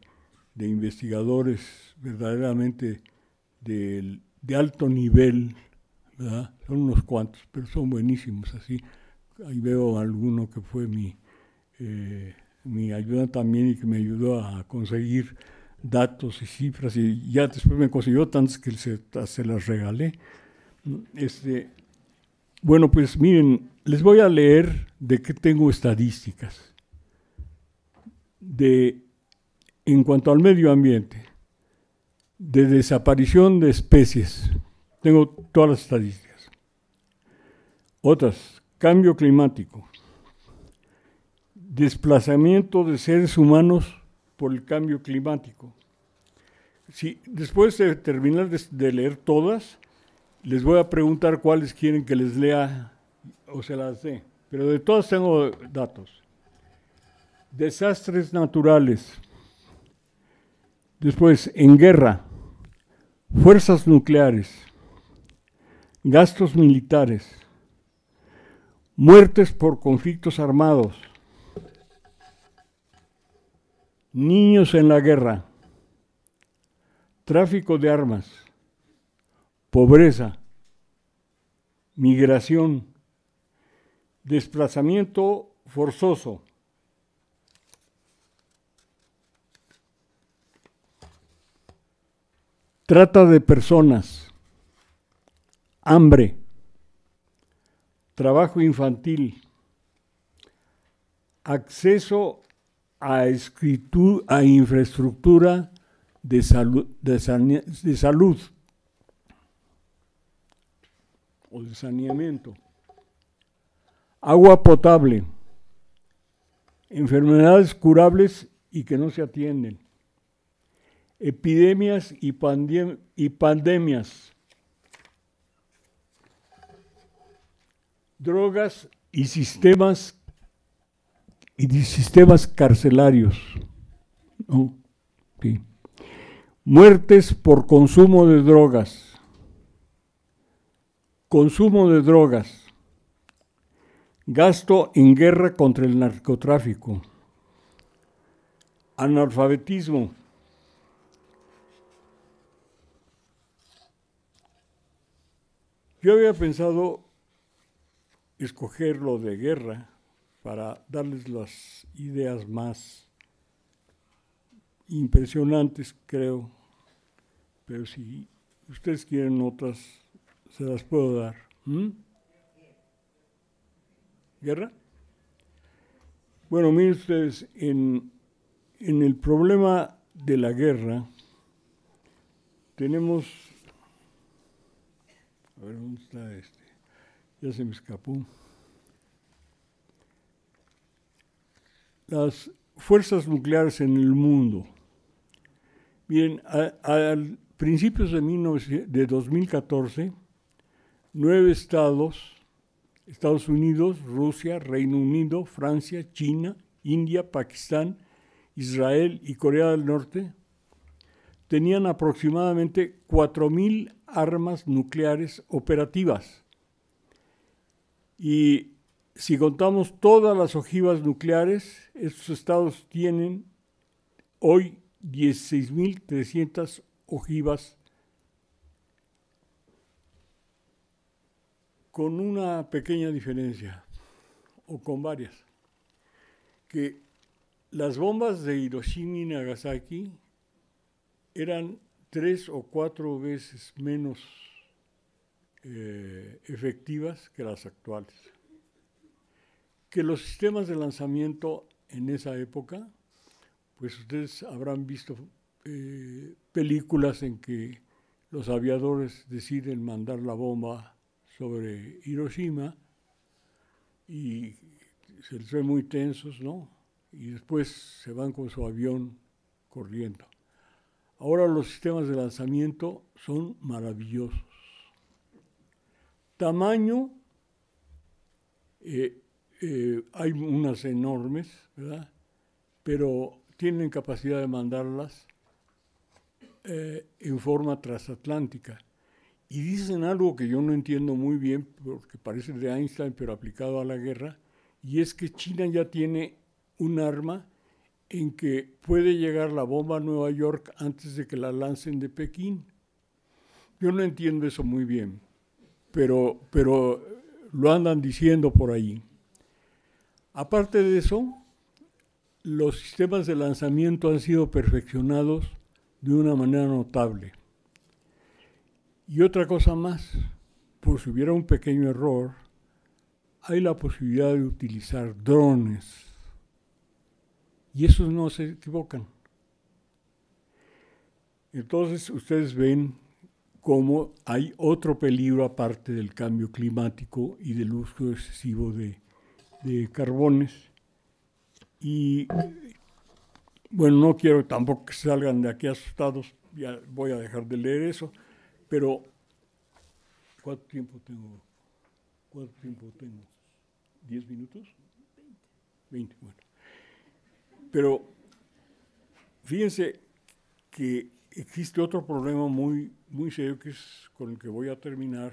investigadores verdaderamente del de alto nivel, ¿verdad? Son unos cuantos, pero son buenísimos, así. Ahí veo alguno que fue mi, eh, mi ayuda también y que me ayudó a conseguir datos y cifras y ya después me consiguió tantos que se, se las regalé. Este, bueno, pues miren, les voy a leer de qué tengo estadísticas. De, en cuanto al medio ambiente, de desaparición de especies. Tengo todas las estadísticas. Otras, cambio climático, desplazamiento de seres humanos por el cambio climático. Si, después de terminar de, de leer todas, les voy a preguntar cuáles quieren que les lea o se las dé. Pero de todas tengo datos. Desastres naturales. Después, en guerra, Fuerzas nucleares, gastos militares, muertes por conflictos armados, niños en la guerra, tráfico de armas, pobreza, migración, desplazamiento forzoso, trata de personas, hambre, trabajo infantil, acceso a, escritura, infraestructura de, de salud o de saneamiento, agua potable, enfermedades curables y que no se atienden epidemias y, pandemias, drogas y sistemas y sistemas carcelarios. Muertes por consumo de drogas. Consumo de drogas. Gasto en guerra contra el narcotráfico. Analfabetismo. Yo había pensado escoger lo de guerra para darles las ideas más impresionantes, creo, pero si ustedes quieren otras, se las puedo dar. ¿Mm? ¿Guerra? Bueno, miren ustedes, en, en el problema de la guerra tenemos a ver, ¿dónde está este? Ya se me escapó. Las fuerzas nucleares en el mundo. Bien, a, principios de 2014, nueve estados, Estados Unidos, Rusia, Reino Unido, Francia, China, India, Pakistán, Israel y Corea del Norte, tenían aproximadamente 4.000 armas nucleares operativas. Y si contamos todas las ojivas nucleares, estos estados tienen hoy 16.300 ojivas con una pequeña diferencia, o con varias, que las bombas de Hiroshima y Nagasaki eran tres o cuatro veces menos eh, efectivas que las actuales. Que los sistemas de lanzamiento en esa época, pues ustedes habrán visto eh, películas en que los aviadores deciden mandar la bomba sobre Hiroshima y se les ve muy tensos, ¿no? Y después se van con su avión corriendo. Ahora los sistemas de lanzamiento son maravillosos. Tamaño, eh, eh, hay unas enormes, ¿verdad? Pero tienen capacidad de mandarlas eh, en forma transatlántica. Y dicen algo que yo no entiendo muy bien, porque parece de Einstein, pero aplicado a la guerra, y es que China ya tiene un arma en que puede llegar la bomba a Nueva York antes de que la lancen de Pekín. Yo no entiendo eso muy bien, pero, pero lo andan diciendo por ahí. Aparte de eso, los sistemas de lanzamiento han sido perfeccionados de una manera notable. Y otra cosa más, por si hubiera un pequeño error, hay la posibilidad de utilizar drones y esos no se equivocan. Entonces ustedes ven cómo hay otro peligro aparte del cambio climático y del uso excesivo de, carbones. Y bueno, no quiero tampoco que salgan de aquí asustados, ya voy a dejar de leer eso, pero ¿cuánto tiempo tengo? ¿Cuánto tiempo tengo? ¿Diez minutos? Veinte. Veinte, pero fíjense que existe otro problema muy, muy serio que es con el que voy a terminar,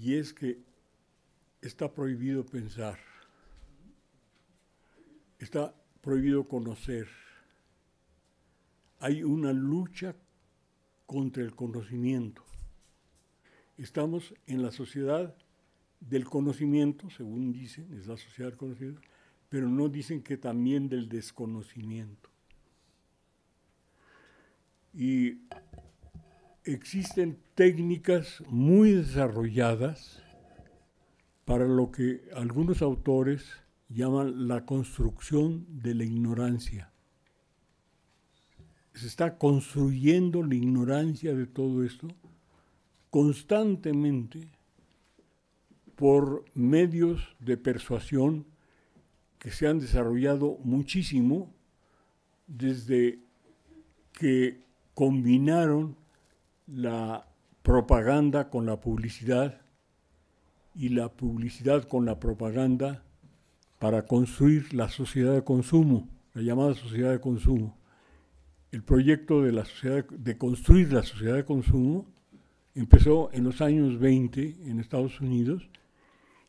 y es que está prohibido pensar, está prohibido conocer. Hay una lucha contra el conocimiento. Estamos en la sociedad del conocimiento, según dicen, es la sociedad del conocimiento, pero no dicen que también del desconocimiento. Y existen técnicas muy desarrolladas para lo que algunos autores llaman la construcción de la ignorancia. Se está construyendo la ignorancia de todo esto constantemente por medios de persuasión que se han desarrollado muchísimo desde que combinaron la propaganda con la publicidad y la publicidad con la propaganda para construir la sociedad de consumo, la llamada sociedad de consumo. El proyecto de, la de construir la sociedad de consumo empezó en los años 20 en Estados Unidos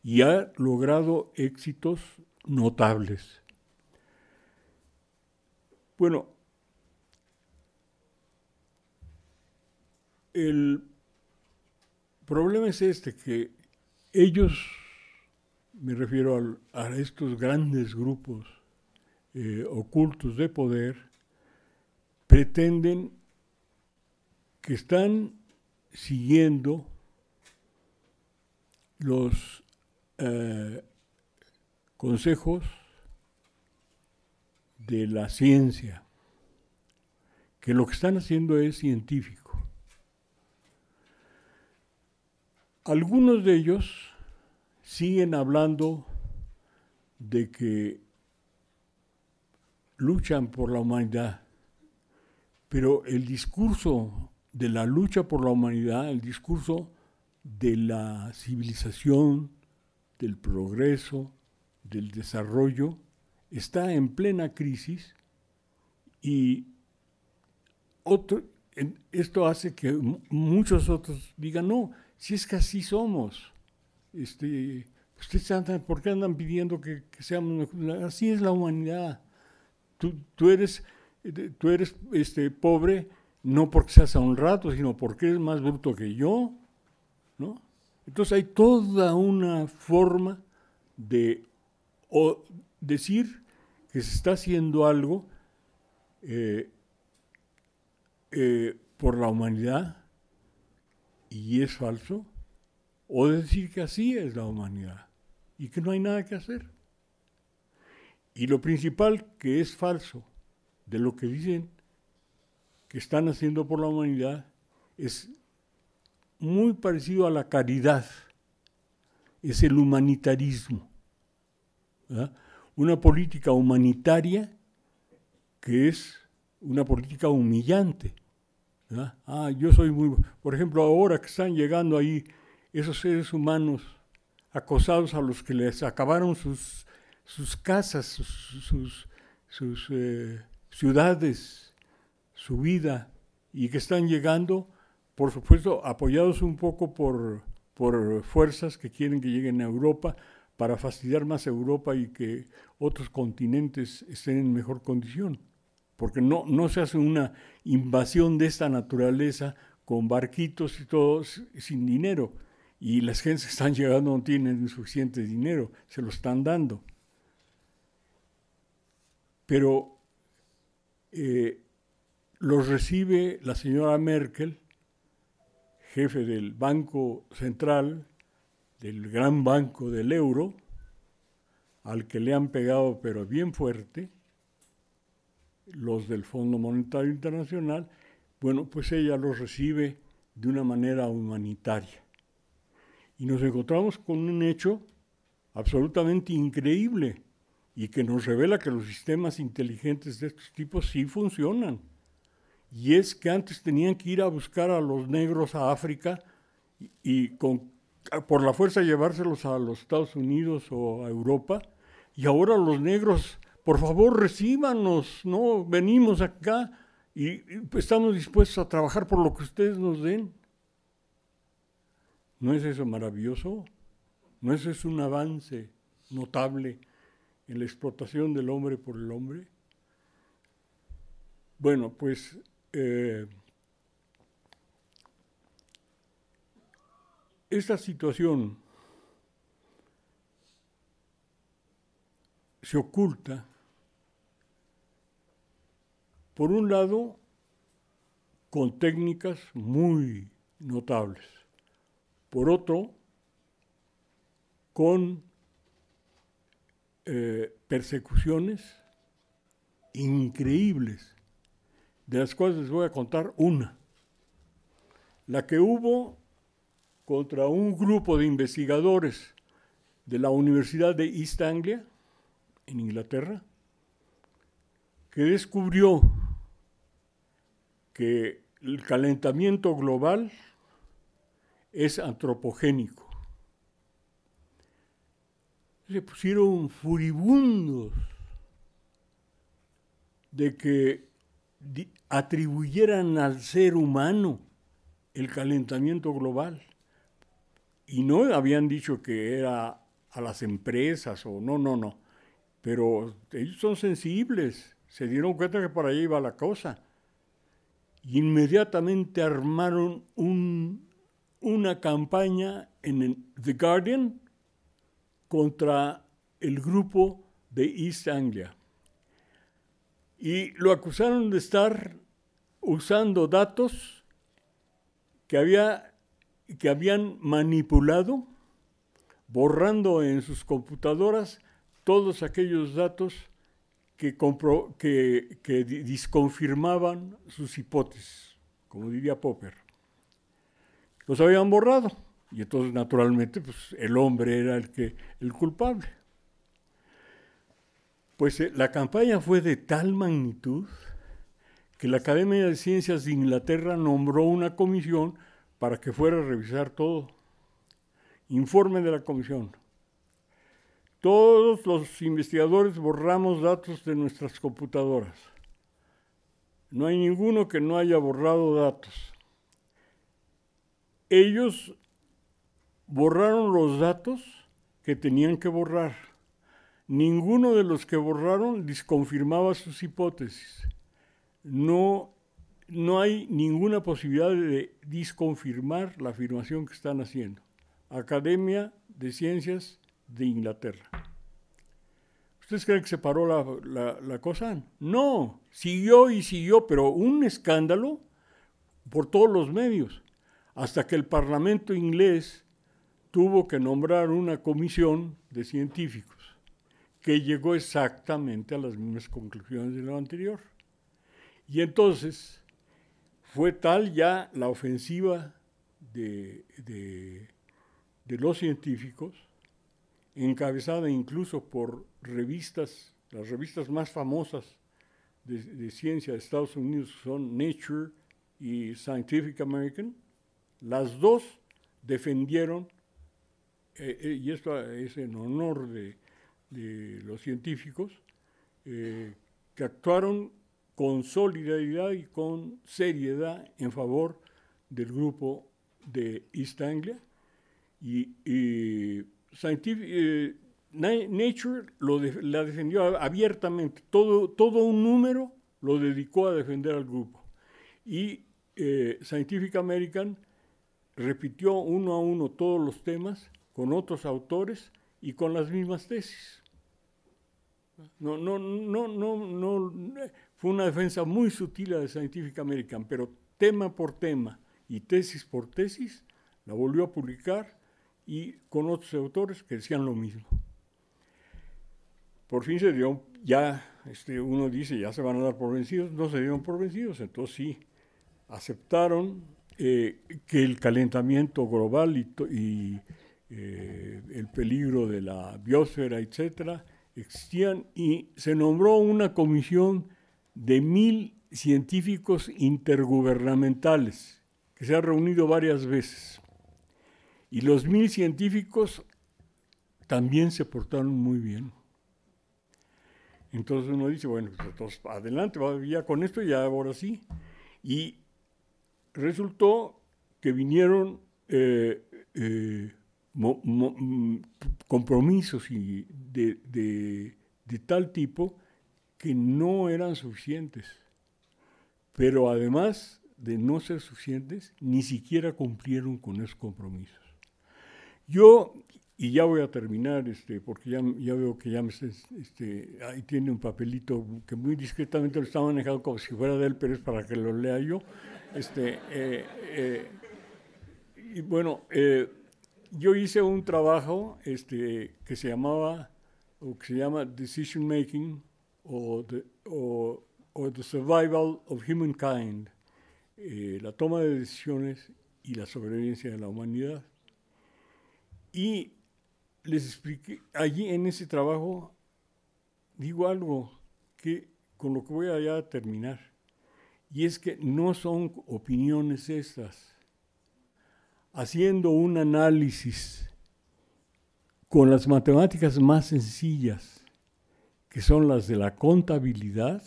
y ha logrado éxitos notables. Bueno, el problema es este, que ellos, me refiero a estos grandes grupos eh, ocultos de poder, pretenden que están siguiendo los eh, consejos de la ciencia, que lo que están haciendo es científico. Algunos de ellos siguen hablando de que luchan por la humanidad, pero el discurso de la lucha por la humanidad, el discurso de la civilización, del progreso, del desarrollo está en plena crisis y en, esto hace que muchos otros digan, no, si es que así somos, este, ustedes andan, ¿por qué andan pidiendo que, que seamos Así es la humanidad. Tú, tú eres, eh, tú eres este, pobre no porque seas a rato, sino porque eres más bruto que yo, ¿no? Entonces hay toda una forma de o decir que se está haciendo algo eh, eh, por la humanidad y es falso, o decir que así es la humanidad y que no hay nada que hacer. Y lo principal que es falso de lo que dicen que están haciendo por la humanidad es muy parecido a la caridad, es el humanitarismo una política humanitaria que es una política humillante. Ah, yo soy muy... Por ejemplo, ahora que están llegando ahí esos seres humanos acosados a los que les acabaron sus, casas, sus, eh, ciudades, su vida, y que están llegando, por supuesto, apoyados un poco por, por fuerzas que quieren que lleguen a Europa, para fastidiar más a Europa y que otros continentes estén en mejor condición, porque no, no se hace una invasión de esta naturaleza con barquitos y todo sin dinero, y las gentes que están llegando no tienen suficiente dinero, se lo están dando. Pero eh, los recibe la señora Merkel, jefe del Banco Central, del gran banco del euro, al que le han pegado pero bien fuerte, los del Fondo Monetario Internacional, bueno, pues ella los recibe de una manera humanitaria. Y nos encontramos con un hecho absolutamente increíble y que nos revela que los sistemas inteligentes de estos tipos sí funcionan. Y es que antes tenían que ir a buscar a los negros a África y, y con por la fuerza llevárselos a los Estados Unidos o a Europa, y ahora los negros, por favor, recíbanos, ¿no? Venimos acá y, estamos dispuestos a trabajar por lo que ustedes nos den. ¿No es eso maravilloso? ¿No es eso un avance notable en la explotación del hombre por el hombre? Bueno, pues... Eh, esta situación se oculta, por un lado, con técnicas muy notables, por otro, con eh, persecuciones increíbles, de las cuales les voy a contar una. La que hubo contra un grupo de investigadores de la Universidad de East Anglia, en Inglaterra, que descubrió que el calentamiento global es antropogénico. Se pusieron furibundos de que atribuyeran al ser humano el calentamiento global. Y no habían dicho que era a las empresas o no, no, no. Pero ellos son sensibles, se dieron cuenta que para allá iba la cosa. Y inmediatamente armaron un, una campaña en The Guardian contra el grupo de East Anglia. Y lo acusaron de estar usando datos que había que habían manipulado, borrando en sus computadoras todos aquellos datos que, disconfirmaban sus hipótesis, como diría Popper. Los habían borrado y entonces naturalmente pues, el hombre era el, que, el culpable. Pues eh, la campaña fue de tal magnitud que la Academia de Ciencias de Inglaterra nombró una comisión para que fuera a revisar todo. Informe de la comisión. Todos los investigadores borramos datos de nuestras computadoras. No hay ninguno que no haya borrado datos. Ellos borraron los datos que tenían que borrar. Ninguno de los que borraron disconfirmaba sus hipótesis. No no hay ninguna posibilidad de disconfirmar la afirmación que están haciendo. Academia de Ciencias de Inglaterra. ¿Ustedes creen que se paró la, la, la, cosa? No, siguió y siguió, pero un escándalo por todos los medios, hasta que el Parlamento inglés tuvo que nombrar una comisión de científicos que llegó exactamente a las mismas conclusiones de lo anterior. Y entonces fue tal ya la ofensiva de, los científicos, encabezada incluso por revistas, las revistas más famosas de, ciencia de Estados Unidos son Nature y Scientific American, las dos defendieron, eh, eh, y esto es en honor de, los científicos, eh, que actuaron con solidaridad y con seriedad en favor del grupo de East Anglia. Y, eh, Nature la defendió abiertamente. Todo, todo un número lo dedicó a defender al grupo. Y eh, Scientific American repitió uno a uno todos los temas con otros autores y con las mismas tesis. No, no, no, no, no. Fue una defensa muy sutil de Scientific American, pero tema por tema y tesis por tesis la volvió a publicar y con otros autores que decían lo mismo. Por fin se dio, ya este, uno dice, ya se van a dar por vencidos, no se dieron por vencidos, entonces sí, aceptaron eh, que el calentamiento global y, eh, el peligro de la biosfera, etcétera, existían y se nombró una comisión de mil científicos intergubernamentales, que se han reunido varias veces. Y los mil científicos también se portaron muy bien. Entonces uno dice, bueno, pues adelante, ya con esto, ya ahora sí. Y resultó que vinieron eh, eh, mm, compromisos de, de tal tipo que no eran suficientes, pero además de no ser suficientes, ni siquiera cumplieron con esos compromisos. Yo, y ya voy a terminar, este, porque ya, veo que ya me, este, ahí tiene un papelito que muy discretamente lo está manejado como si fuera de él, pero es para que lo lea yo. Este, eh, eh, y bueno, eh, yo hice un trabajo este, que se llamaba, o que se llama Decision Making, o The, Survival of Humankind, eh, la toma de decisiones y la sobrevivencia de la humanidad. Y les expliqué, allí en ese trabajo digo algo que con lo que voy a terminar, y es que no son opiniones estas. Haciendo un análisis con las matemáticas más sencillas, que son las de la contabilidad,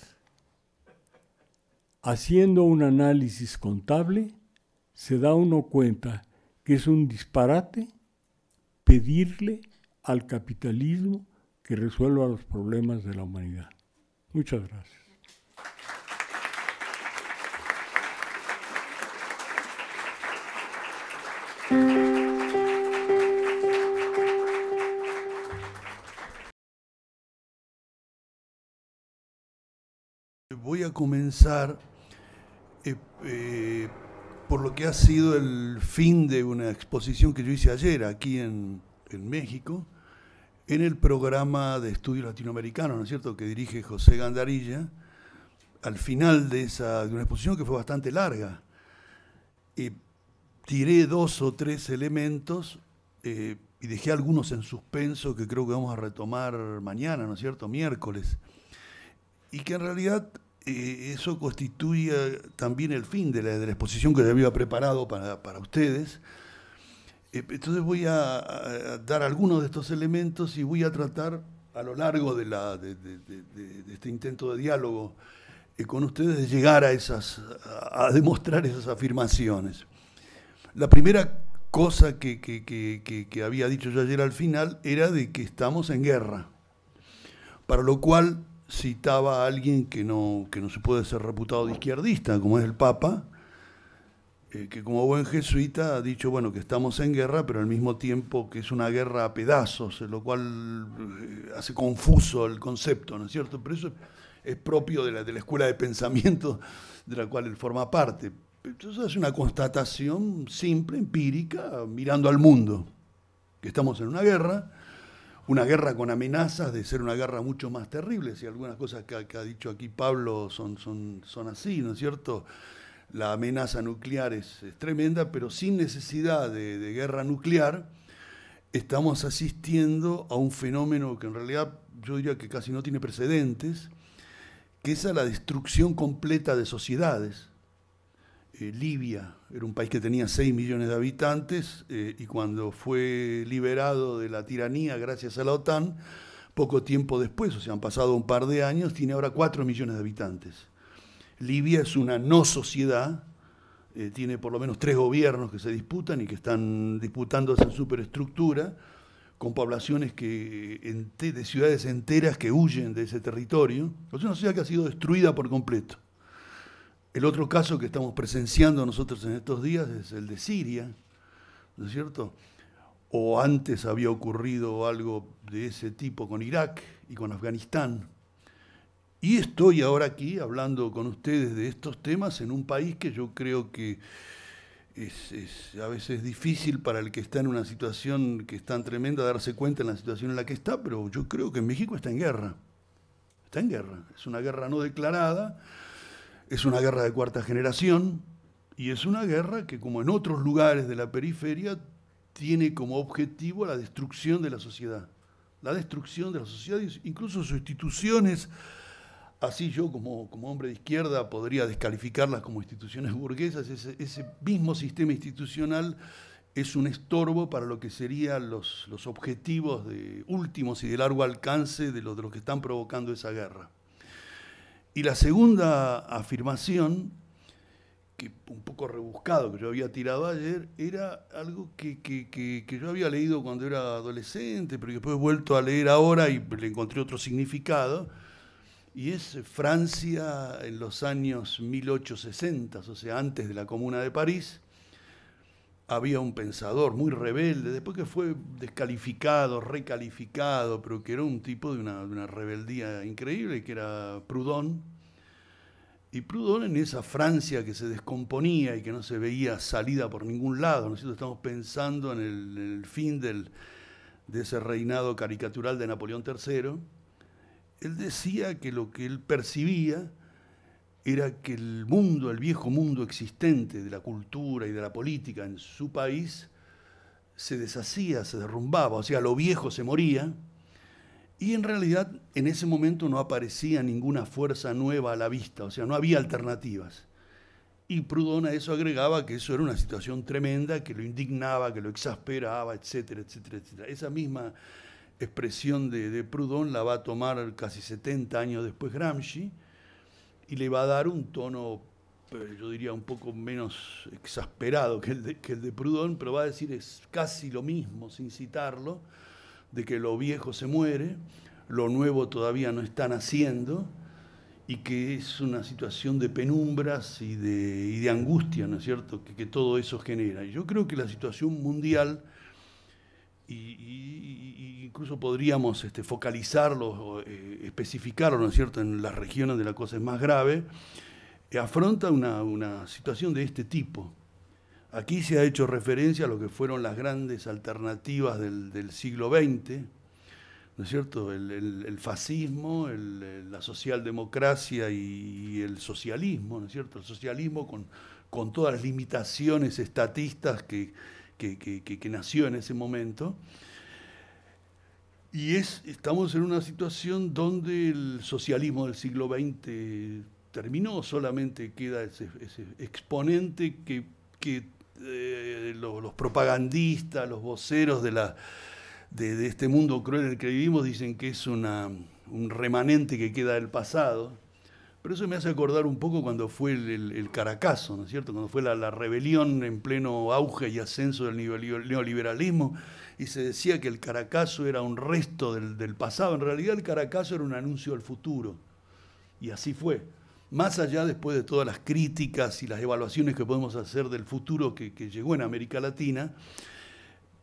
haciendo un análisis contable, se da uno cuenta que es un disparate pedirle al capitalismo que resuelva los problemas de la humanidad. Muchas gracias. comenzar eh, eh, por lo que ha sido el fin de una exposición que yo hice ayer aquí en, México, en el programa de estudios latinoamericanos, ¿no es cierto?, que dirige José Gandarilla, al final de, esa, de una exposición que fue bastante larga. tiré dos o tres elementos eh, y dejé algunos en suspenso que creo que vamos a retomar mañana, ¿no es cierto?, miércoles. Y que en realidad eh, eso constituye también el fin de la, exposición que había preparado para, ustedes. Eh, entonces voy a, dar algunos de estos elementos y voy a tratar a lo largo de, este intento de diálogo eh, con ustedes de llegar a, esas, a, demostrar esas afirmaciones. La primera cosa que, que, había dicho yo ayer al final era de que estamos en guerra, para lo cual citaba a alguien que no, se puede ser reputado de izquierdista, como es el Papa, eh, que como buen jesuita ha dicho, bueno, que estamos en guerra, pero al mismo tiempo que es una guerra a pedazos, lo cual eh, hace confuso el concepto, ¿no es cierto? Pero eso es propio de la, de la escuela de pensamiento de la cual él forma parte. Entonces es una constatación simple, empírica, mirando al mundo, que estamos en una guerra una guerra con amenazas de ser una guerra mucho más terrible, si algunas cosas que, ha dicho aquí Pablo son, son, son así, ¿no es cierto? La amenaza nuclear es, tremenda, pero sin necesidad de, de, guerra nuclear estamos asistiendo a un fenómeno que en realidad yo diría que casi no tiene precedentes, que es a la destrucción completa de sociedades, eh, Libia era un país que tenía 6 millones de habitantes eh, y cuando fue liberado de la tiranía gracias a la OTAN, poco tiempo después, o sea, han pasado un par de años, tiene ahora 4 millones de habitantes. Libia es una no sociedad, eh, tiene por lo menos tres gobiernos que se disputan y que están disputando esa superestructura, con poblaciones que, de ciudades enteras que huyen de ese territorio. Es una sociedad que ha sido destruida por completo. El otro caso que estamos presenciando nosotros en estos días es el de Siria, ¿no es cierto? O antes había ocurrido algo de ese tipo con Irak y con Afganistán. Y estoy ahora aquí hablando con ustedes de estos temas en un país que yo creo que es, a veces difícil para el que está en una situación que es tan tremenda darse cuenta en la situación en la que está, pero yo creo que México está en guerra. Está en guerra. Es una guerra no declarada, es una guerra de cuarta generación y es una guerra que, como en otros lugares de la periferia, tiene como objetivo la destrucción de la sociedad. La destrucción de la sociedad, incluso sus instituciones, así yo como, como hombre de izquierda podría descalificarlas como instituciones burguesas, ese, mismo sistema institucional es un estorbo para lo que serían los, los objetivos de, últimos y de largo alcance de los, de los que están provocando esa guerra. Y la segunda afirmación, que un poco rebuscado que yo había tirado ayer, era algo que, yo había leído cuando era adolescente, pero que después he vuelto a leer ahora y le encontré otro significado, y es Francia en los años 1860, o sea, antes de la Comuna de París, había un pensador muy rebelde, después que fue descalificado, recalificado, pero que era un tipo de una, rebeldía increíble, que era Proudhon. Y Proudhon en esa Francia que se descomponía y que no se veía salida por ningún lado, nosotros estamos pensando en el, fin de ese reinado caricatural de Napoleón III, él decía que lo que él percibía era que el mundo, el viejo mundo existente de la cultura y de la política en su país, se deshacía, se derrumbaba, o sea, lo viejo se moría, y en realidad en ese momento no aparecía ninguna fuerza nueva a la vista, o sea, no había alternativas. Y Proudhon a eso agregaba que eso era una situación tremenda, que lo indignaba, que lo exasperaba, etcétera, etcétera, etcétera. Esa misma expresión de, de Proudhon la va a tomar casi 70 años después Gramsci, y le va a dar un tono, eh, yo diría, un poco menos exasperado que el de, que Proudhon, pero va a decir es casi lo mismo, sin citarlo, de que lo viejo se muere, lo nuevo todavía no está haciendo y que es una situación de penumbras y de, angustia, ¿no es cierto?, que, que todo eso genera. Y yo creo que la situación mundial y, incluso podríamos este, focalizarlos eh, ¿no es cierto?, en las regiones de la cosa es más grave, eh, afronta una, situación de este tipo. Aquí se ha hecho referencia a lo que fueron las grandes alternativas del, siglo XX, ¿no es cierto? El, fascismo, la socialdemocracia y, el socialismo, ¿no es cierto? El socialismo con, con todas las limitaciones estatistas que, que, nació en ese momento. Y es, estamos en una situación donde el socialismo del siglo XX terminó, solamente queda ese, exponente que, eh, los, propagandistas, los voceros de, la, de, este mundo cruel en el que vivimos dicen que es una, un remanente que queda del pasado. Pero eso me hace acordar un poco cuando fue el, caracazo, ¿no es cierto? Cuando fue la, rebelión en pleno auge y ascenso del neoliberalismo y se decía que el caracazo era un resto del, pasado. En realidad el caracazo era un anuncio del futuro. Y así fue. Más allá después de todas las críticas y las evaluaciones que podemos hacer del futuro que, llegó en América Latina,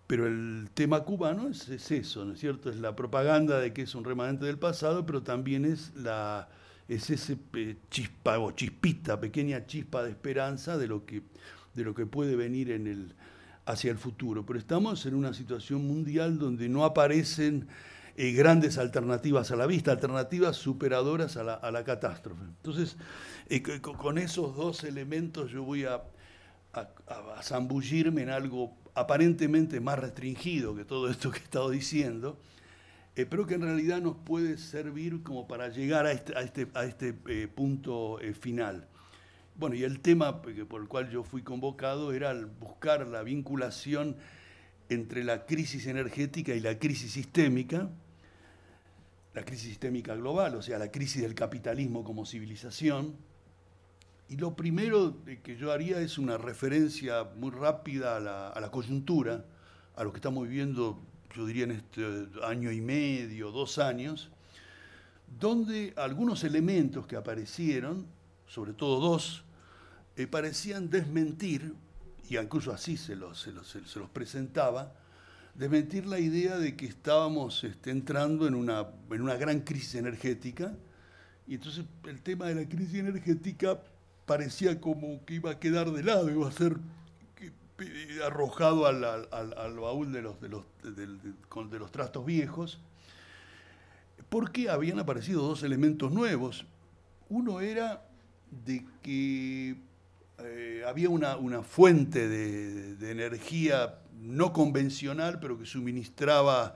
pero el tema cubano es, es eso, ¿no es cierto? Es la propaganda de que es un remanente del pasado, pero también es la es ese chispa chispita, pequeña chispa de esperanza de lo que, de lo que puede venir hacia el futuro. Pero estamos en una situación mundial donde no aparecen eh, grandes alternativas a la vista, alternativas superadoras a la, catástrofe. Entonces, eh, con esos dos elementos yo voy a, a, a, zambullirme en algo aparentemente más restringido que todo esto que he estado diciendo, pero que en realidad nos puede servir como para llegar a este, a este, este eh, punto eh, final. Bueno, y el tema por el cual yo fui convocado era buscar la vinculación entre la crisis energética y la crisis sistémica, la crisis sistémica global, o sea, la crisis del capitalismo como civilización. Y lo primero que yo haría es una referencia muy rápida a la, a la coyuntura, a lo que estamos viviendo yo diría en este año y medio, dos años, donde algunos elementos que aparecieron, sobre todo dos, eh, parecían desmentir, y incluso así se los, se los, presentaba, desmentir la idea de que estábamos este, entrando en una, en una gran crisis energética, y entonces el tema de la crisis energética parecía como que iba a quedar de lado, iba a ser arrojado al, baúl de los, trastos viejos, porque habían aparecido dos elementos nuevos. Uno era de que eh, había una, fuente de, energía no convencional, pero que suministraba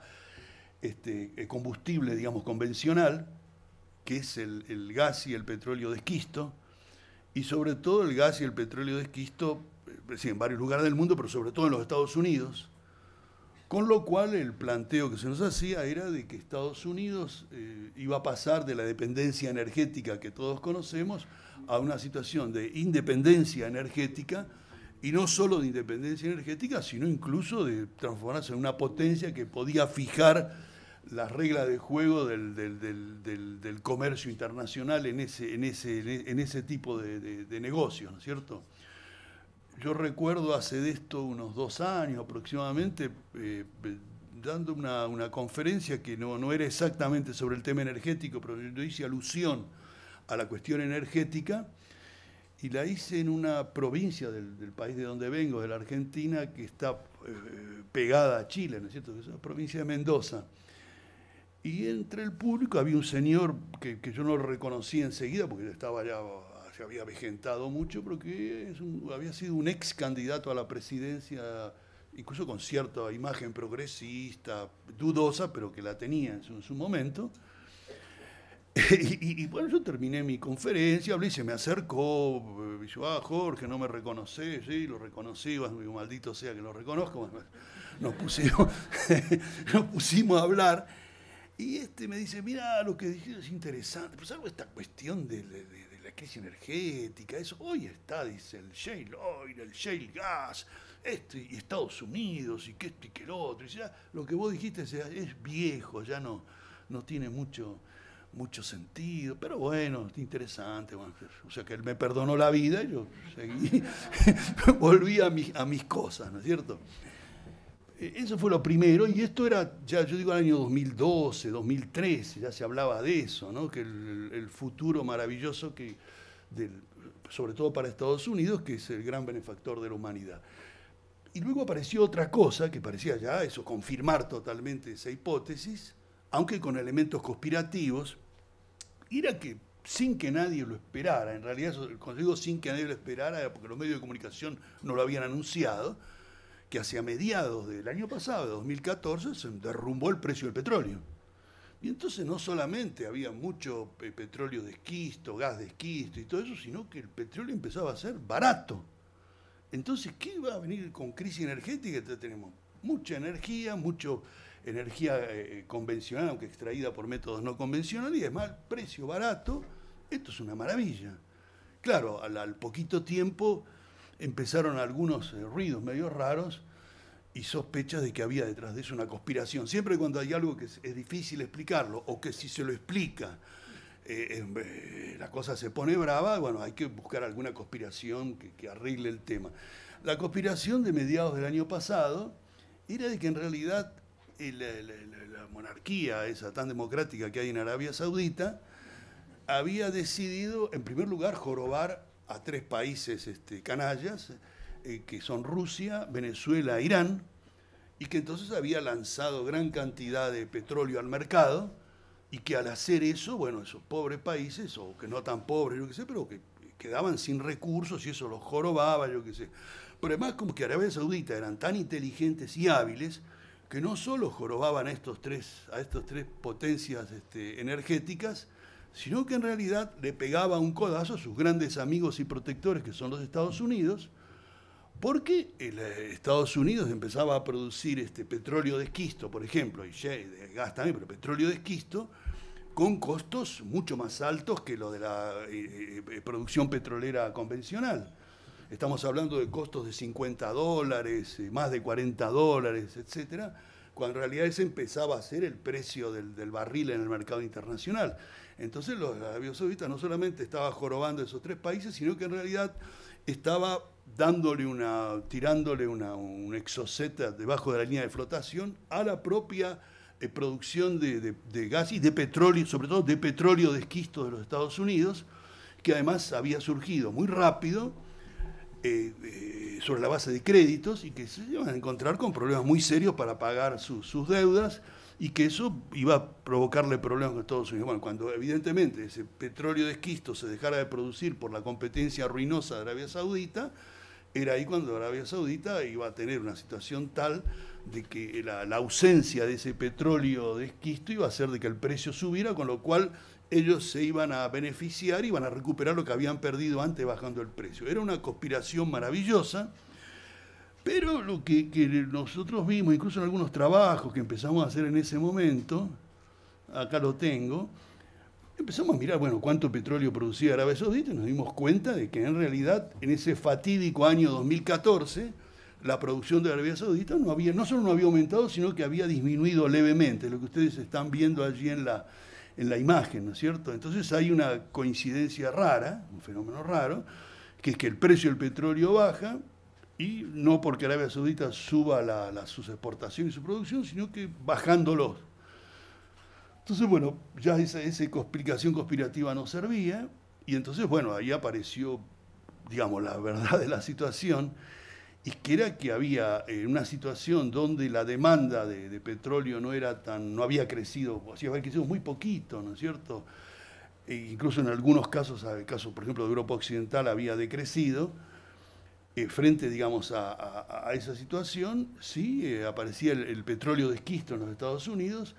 este, eh, combustible, digamos, convencional, que es el, el gas y el petróleo de esquisto, y sobre todo el gas y el petróleo de esquisto en varios lugares del mundo, pero sobre todo en los Estados Unidos. Con lo cual el planteo que se nos hacía era de que Estados Unidos eh, iba a pasar de la dependencia energética que todos conocemos a una situación de independencia energética y no solo de independencia energética, sino incluso de transformarse en una potencia que podía fijar las reglas de juego del, comercio internacional en ese, tipo de, de negocio, ¿no es cierto? yo recuerdo hace de esto unos dos años aproximadamente, eh, eh, dando una, conferencia que no, era exactamente sobre el tema energético, pero yo hice alusión a la cuestión energética y la hice en una provincia del, país de donde vengo, de la Argentina, que está eh, pegada a Chile, ¿no es cierto? Es provincia de Mendoza. Y entre el público había un señor que, que yo no reconocí enseguida porque estaba ya que había vejentado mucho porque había sido un ex candidato a la presidencia, incluso con cierta imagen progresista, dudosa, pero que la tenía en su, momento. Y, bueno, yo terminé mi conferencia, hablé y se me acercó, y eh, yo, ah, Jorge, no me reconocé, sí, lo reconocí, maldito sea que lo reconozco. Nos pusimos, nos pusimos a hablar y este me dice, mira, lo que dijiste es interesante, pues algo esta cuestión de es energética, eso. Hoy está, dice, el shale oil, el shale gas, este, y Estados Unidos, y que esto y que el otro. lo que vos dijiste es, viejo, ya no, no tiene mucho, mucho sentido, pero bueno, interesante. o sea que él me perdonó la vida y yo seguí, volví a, a mis cosas, ¿no es cierto? Eh, eso fue lo primero, y esto era, ya yo digo, el año 2012, 2013, ya se hablaba de eso, ¿no? que el, futuro maravilloso, que sobre todo para Estados Unidos, que es el gran benefactor de la humanidad. Y luego apareció otra cosa, que parecía ya eso, confirmar totalmente esa hipótesis, aunque con elementos conspirativos, era que sin que nadie lo esperara, en realidad, cuando digo sin que nadie lo esperara, porque los medios de comunicación no lo habían anunciado, que hacia mediados del año pasado, de 2014, se derrumbó el precio del petróleo. Y entonces no solamente había mucho eh, petróleo de esquisto, gas de esquisto y todo eso, sino que el petróleo empezaba a ser barato. Entonces, ¿qué va a venir con crisis energética? tenemos mucha energía, mucha energía eh, eh, convencional, aunque extraída por métodos no convencionales, y además precio barato. Esto es una maravilla. Claro, al poquito tiempo empezaron algunos eh, ruidos medio raros y sospechas de que había detrás de eso una conspiración. Siempre cuando hay algo que es, difícil explicarlo o que si se lo explica eh, em, eh, la cosa se pone brava, bueno, hay que buscar alguna conspiración que, arregle el tema. La conspiración de mediados del año pasado era de que en realidad la, la, monarquía esa tan democrática que hay en Arabia Saudita había decidido, en primer lugar, jorobar a tres países este, canallas, eh, que son Rusia, Venezuela, Irán, y que entonces había lanzado gran cantidad de petróleo al mercado y que al hacer eso, bueno, esos pobres países, o que no tan pobres, yo qué sé, pero que quedaban sin recursos y eso los jorobaba, yo qué sé. Pero además como que Arabia Saudita eran tan inteligentes y hábiles que no solo jorobaban a estos tres, a estas tres potencias este, energéticas, sino que en realidad le pegaba un codazo a sus grandes amigos y protectores que son los Estados Unidos, porque el, eh, Estados Unidos empezaba a producir este petróleo de esquisto, por ejemplo, y gas también, pero petróleo de esquisto, con costos mucho más altos que los de la eh, eh, producción petrolera convencional. Estamos hablando de costos de 50 dólares, más de 40 dólares, etc. cuando en realidad ese empezaba a ser el precio del, del barril en el mercado internacional. Entonces los, la Arabia no solamente estaba jorobando esos tres países, sino que en realidad estaba dándole una, tirándole una, un exoceta debajo de la línea de flotación a la propia eh, producción de, gas y de petróleo, sobre todo de petróleo de esquisto de los Estados Unidos, que además había surgido muy rápido eh, eh, sobre la base de créditos y que se iban a encontrar con problemas muy serios para pagar sus deudas y que eso iba a provocarle problemas a Estados Unidos. Bueno, cuando evidentemente ese petróleo de esquisto se dejara de producir por la competencia ruinosa de Arabia Saudita, era ahí cuando Arabia Saudita iba a tener una situación tal de que la, ausencia de ese petróleo de esquisto iba a hacer de que el precio subiera, con lo cual ellos se iban a beneficiar, y iban a recuperar lo que habían perdido antes bajando el precio. Era una conspiración maravillosa pero lo que, nosotros vimos, incluso en algunos trabajos que empezamos a hacer en ese momento, acá lo tengo, empezamos a mirar, bueno, cuánto petróleo producía Arabia Saudita y nos dimos cuenta de que en realidad en ese fatídico año 2014, la producción de Arabia Saudita no, había, no solo no había aumentado, sino que había disminuido levemente, lo que ustedes están viendo allí en la, en la imagen, ¿no es cierto? Entonces hay una coincidencia rara, un fenómeno raro, que es que el precio del petróleo baja, y no porque Arabia Saudita suba la, sus exportaciones y su producción, sino que bajándolos. Entonces, bueno, ya esa, esa explicación conspirativa no servía, y entonces, bueno, ahí apareció, digamos, la verdad de la situación, y que era que había eh, una situación donde la demanda de, petróleo no era tan, no había crecido, o sea, había crecido muy poquito, ¿no es cierto? E incluso en algunos casos, el caso, por ejemplo, de Europa Occidental había decrecido, eh, frente, digamos, a, esa situación, sí, eh, aparecía el, petróleo de esquisto en los Estados Unidos,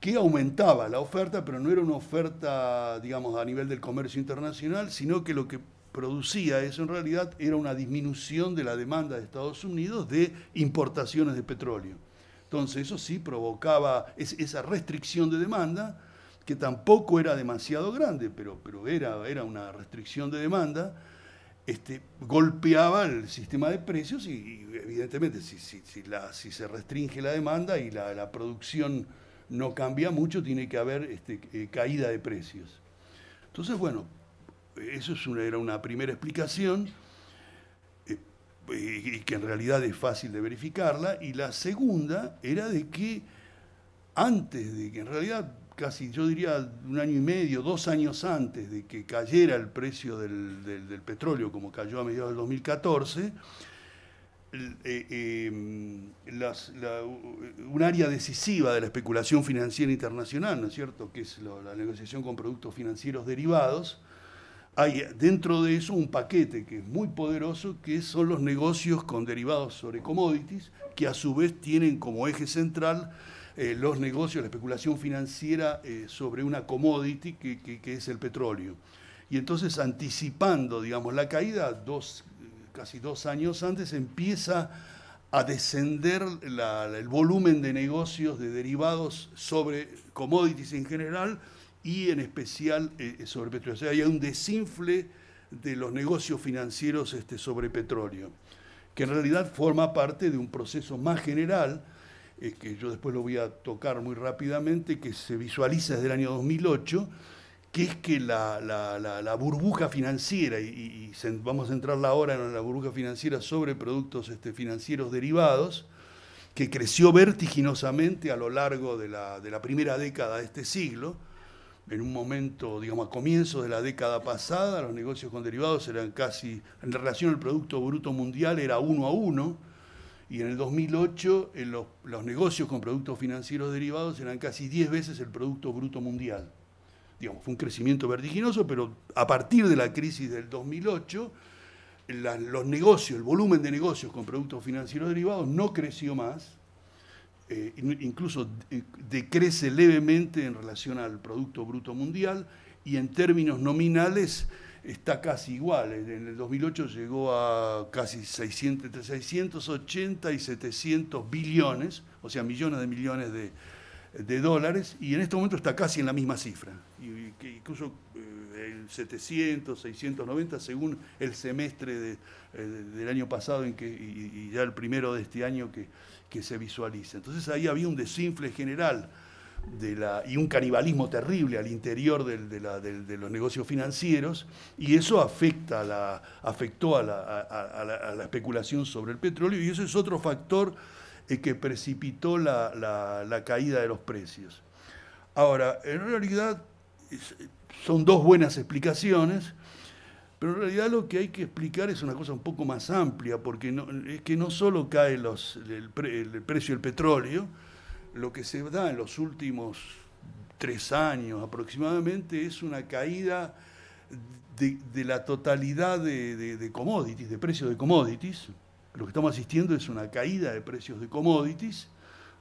que aumentaba la oferta, pero no era una oferta, digamos, a nivel del comercio internacional, sino que lo que producía eso en realidad era una disminución de la demanda de Estados Unidos de importaciones de petróleo. Entonces eso sí provocaba esa restricción de demanda, que tampoco era demasiado grande, pero, pero era, era una restricción de demanda, este, golpeaba el sistema de precios y, evidentemente si, se restringe la demanda y la, producción no cambia mucho, tiene que haber este, eh, caída de precios. Entonces, bueno, eso era una primera explicación eh, y que en realidad es fácil de verificarla. Y la segunda era de que antes de que en realidad casi yo diría un año y medio, dos años antes de que cayera el precio del, petróleo, como cayó a mediados del 2014, eh, em, un área decisiva de la especulación financiera internacional, ¿no es cierto?, que es la negociación con productos financieros derivados, hay dentro de eso un paquete que es muy poderoso, que son los negocios con derivados sobre commodities, que a su vez tienen como eje central eh, los negocios, la especulación financiera eh, sobre una commodity que, es el petróleo. Y entonces anticipando, digamos, la caída, dos, casi dos años antes, empieza a descender el volumen de negocios de derivados sobre commodities en general y en especial eh, sobre petróleo. O sea, hay un desinfle de los negocios financieros este, sobre petróleo, que en realidad forma parte de un proceso más general eh, que yo después lo voy a tocar muy rápidamente, que se visualiza desde el año 2008, que es que la, burbuja financiera, y, vamos a centrarla ahora en la burbuja financiera sobre productos este, financieros derivados, que creció vertiginosamente a lo largo de la, de la primera década de este siglo, en un momento, digamos, a comienzos de la década pasada, los negocios con derivados eran casi, en relación al Producto Bruto Mundial, era uno a uno, y en el 2008 eh, los, negocios con productos financieros derivados eran casi 10 veces el Producto Bruto Mundial. Digamos, fue un crecimiento vertiginoso, pero a partir de la crisis del 2008, los negocios, el volumen de negocios con productos financieros derivados no creció más, eh, incluso decrece levemente en relación al Producto Bruto Mundial y en términos nominales está casi igual. En el 2008 llegó a casi 600, entre 680 y 700 billones, o sea, millones de millones de, dólares, y en este momento está casi en la misma cifra, y, incluso el 700, 690, según el semestre eh, del año pasado en que, y, ya el primero de este año que, que se visualiza. Entonces ahí había un desinfle general y un canibalismo terrible al interior de, los negocios financieros, y eso afecta afectó a la, especulación sobre el petróleo, y eso es otro factor eh, que precipitó la, caída de los precios. Ahora, en realidad son dos buenas explicaciones, pero en realidad lo que hay que explicar es una cosa un poco más amplia, porque es que no solo cae el precio del petróleo, lo que se da en los últimos tres años aproximadamente es una caída de, la totalidad de, commodities, de precios de commodities. Lo que estamos asistiendo es una caída de precios de commodities,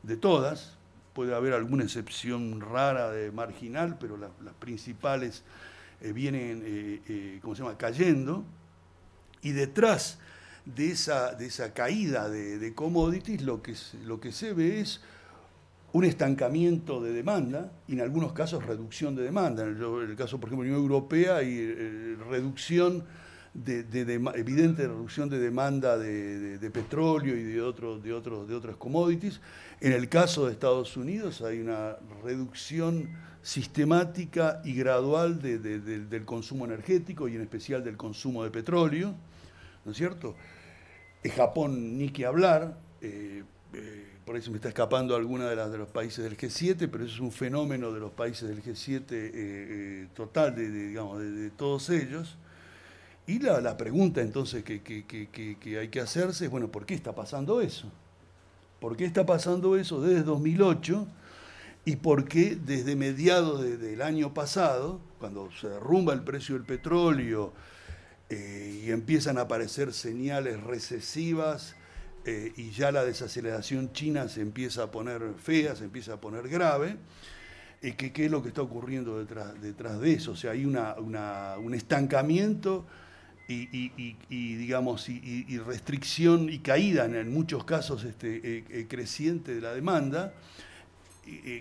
de todas. Puede haber alguna excepción rara de marginal, pero las principales eh, vienen, eh, eh, ¿cómo se llama?, cayendo. Y detrás de esa, de esa caída de, commodities, lo que, lo que se ve es un estancamiento de demanda y en algunos casos reducción de demanda. En el, caso, por ejemplo, de la Unión Europea y eh, reducción de, evidente reducción de demanda de, petróleo y de, otros de, otros de otras commodities. En el caso de Estados Unidos hay una reducción sistemática y gradual del consumo energético y en especial del consumo de petróleo, ¿no es cierto? En Japón ni que hablar. Eh, eh, por eso me está escapando alguna de las de los países del G7, pero eso es un fenómeno de los países del G7 eh, eh, total, de, digamos, de, todos ellos. Y la, pregunta entonces que, hay que hacerse es, bueno, ¿por qué está pasando eso? ¿Por qué está pasando eso desde 2008? y por qué desde mediados del año pasado, cuando se derrumba el precio del petróleo y empiezan a aparecer señales recesivas eh, y ya la desaceleración china se empieza a poner fea, se empieza a poner grave, eh, qué es lo que está ocurriendo detrás, de eso. O sea, hay un estancamiento y, digamos, restricción y caída en, muchos casos este, eh, creciente de la demanda.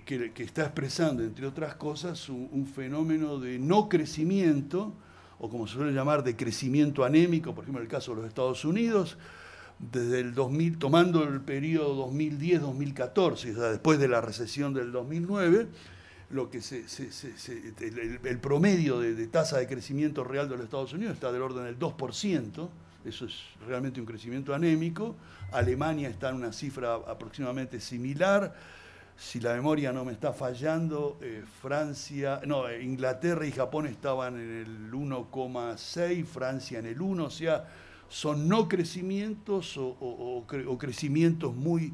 Que, está expresando, entre otras cosas, un, un fenómeno de no crecimiento, o como se suele llamar, de crecimiento anémico, por ejemplo, en el caso de los Estados Unidos, desde el 2000, tomando el periodo 2010-2014, o sea, después de la recesión del 2009, lo que el, promedio de, tasa de crecimiento real de los Estados Unidos está del orden del 2%, eso es realmente un crecimiento anémico, Alemania está en una cifra aproximadamente similar, si la memoria no me está fallando, eh, Francia, no, Inglaterra y Japón estaban en el 1,6, Francia en el 1, o sea, son no crecimientos o, crecimientos muy,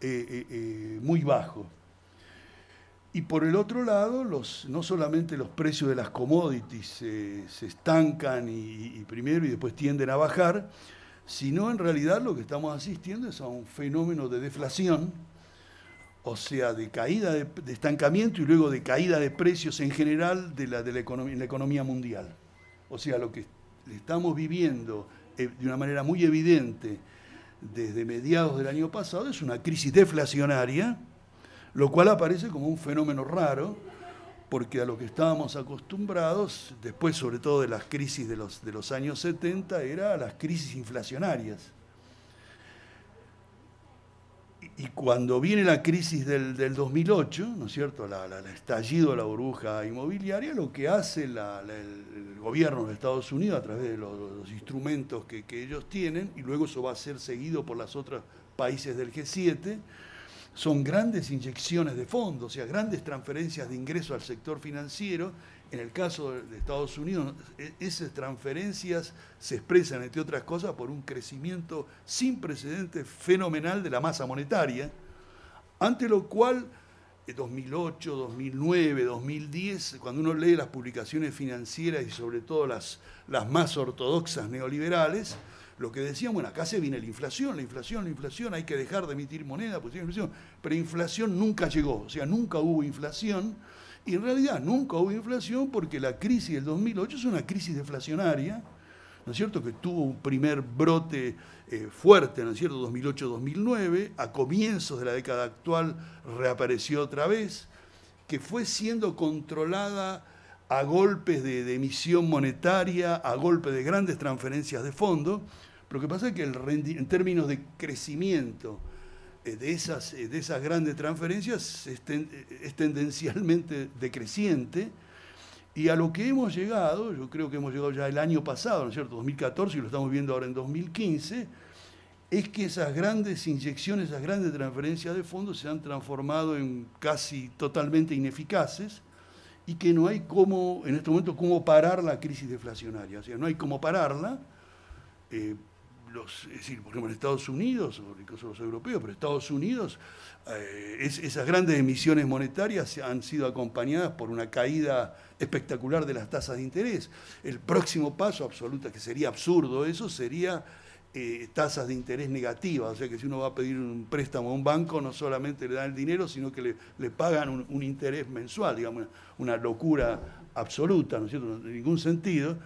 eh, eh, eh, muy bajos. Y por el otro lado, los, no solamente los precios de las commodities se estancan y, primero y después tienden a bajar, sino en realidad lo que estamos asistiendo es a un fenómeno de deflación, o sea, de caída de, estancamiento y luego de caída de precios en general de la, economía, en la economía mundial. O sea, lo que estamos viviendo eh, de una manera muy evidente desde mediados del año pasado es una crisis deflacionaria, lo cual aparece como un fenómeno raro, porque a lo que estábamos acostumbrados, después sobre todo de las crisis de los, años 70, era a las crisis inflacionarias. Y cuando viene la crisis del, 2008, ¿no es cierto?, el estallido de la burbuja inmobiliaria, lo que hace el gobierno de Estados Unidos a través de los, instrumentos que, ellos tienen, y luego eso va a ser seguido por los otros países del G7, son grandes inyecciones de fondos, o sea, grandes transferencias de ingreso al sector financiero en el caso de Estados Unidos, e-, esas transferencias se expresan, entre otras cosas, por un crecimiento sin precedentes fenomenal de la masa monetaria, ante lo cual en 2008, 2009, 2010, cuando uno lee las publicaciones financieras y sobre todo las, las más ortodoxas neoliberales, lo que decían, bueno, acá se viene la inflación, la inflación, la inflación, hay que dejar de emitir moneda, pues inflación, pero inflación nunca llegó, o sea, nunca hubo inflación, y en realidad nunca hubo inflación porque la crisis del 2008 es una crisis deflacionaria, ¿no es cierto? Que tuvo un primer brote eh, fuerte, ¿no es cierto? 2008-2009, a comienzos de la década actual reapareció otra vez, que fue siendo controlada a golpes de, emisión monetaria, a golpes de grandes transferencias de fondos. Pero lo que pasa es que el en términos de crecimiento, eh, de esas, eh, de esas grandes transferencias eh, es, tendencialmente decreciente. Y a lo que hemos llegado, yo creo que hemos llegado ya el año pasado, ¿no es cierto? 2014, y lo estamos viendo ahora en 2015, es que esas grandes inyecciones, esas grandes transferencias de fondos se han transformado en casi totalmente ineficaces y que no hay cómo, en este momento, cómo parar la crisis deflacionaria. O sea, no hay cómo pararla decir, por ejemplo, en Estados Unidos, o los europeos, pero Estados Unidos, eh, esas grandes emisiones monetarias han sido acompañadas por una caída espectacular de las tasas de interés. El próximo paso absoluta, que sería absurdo eso, sería eh, tasas de interés negativas. O sea que si uno va a pedir un préstamo a un banco, no solamente le dan el dinero, sino que le, pagan un, interés mensual, digamos, una, locura absoluta, ¿no es cierto?, en ningún sentido.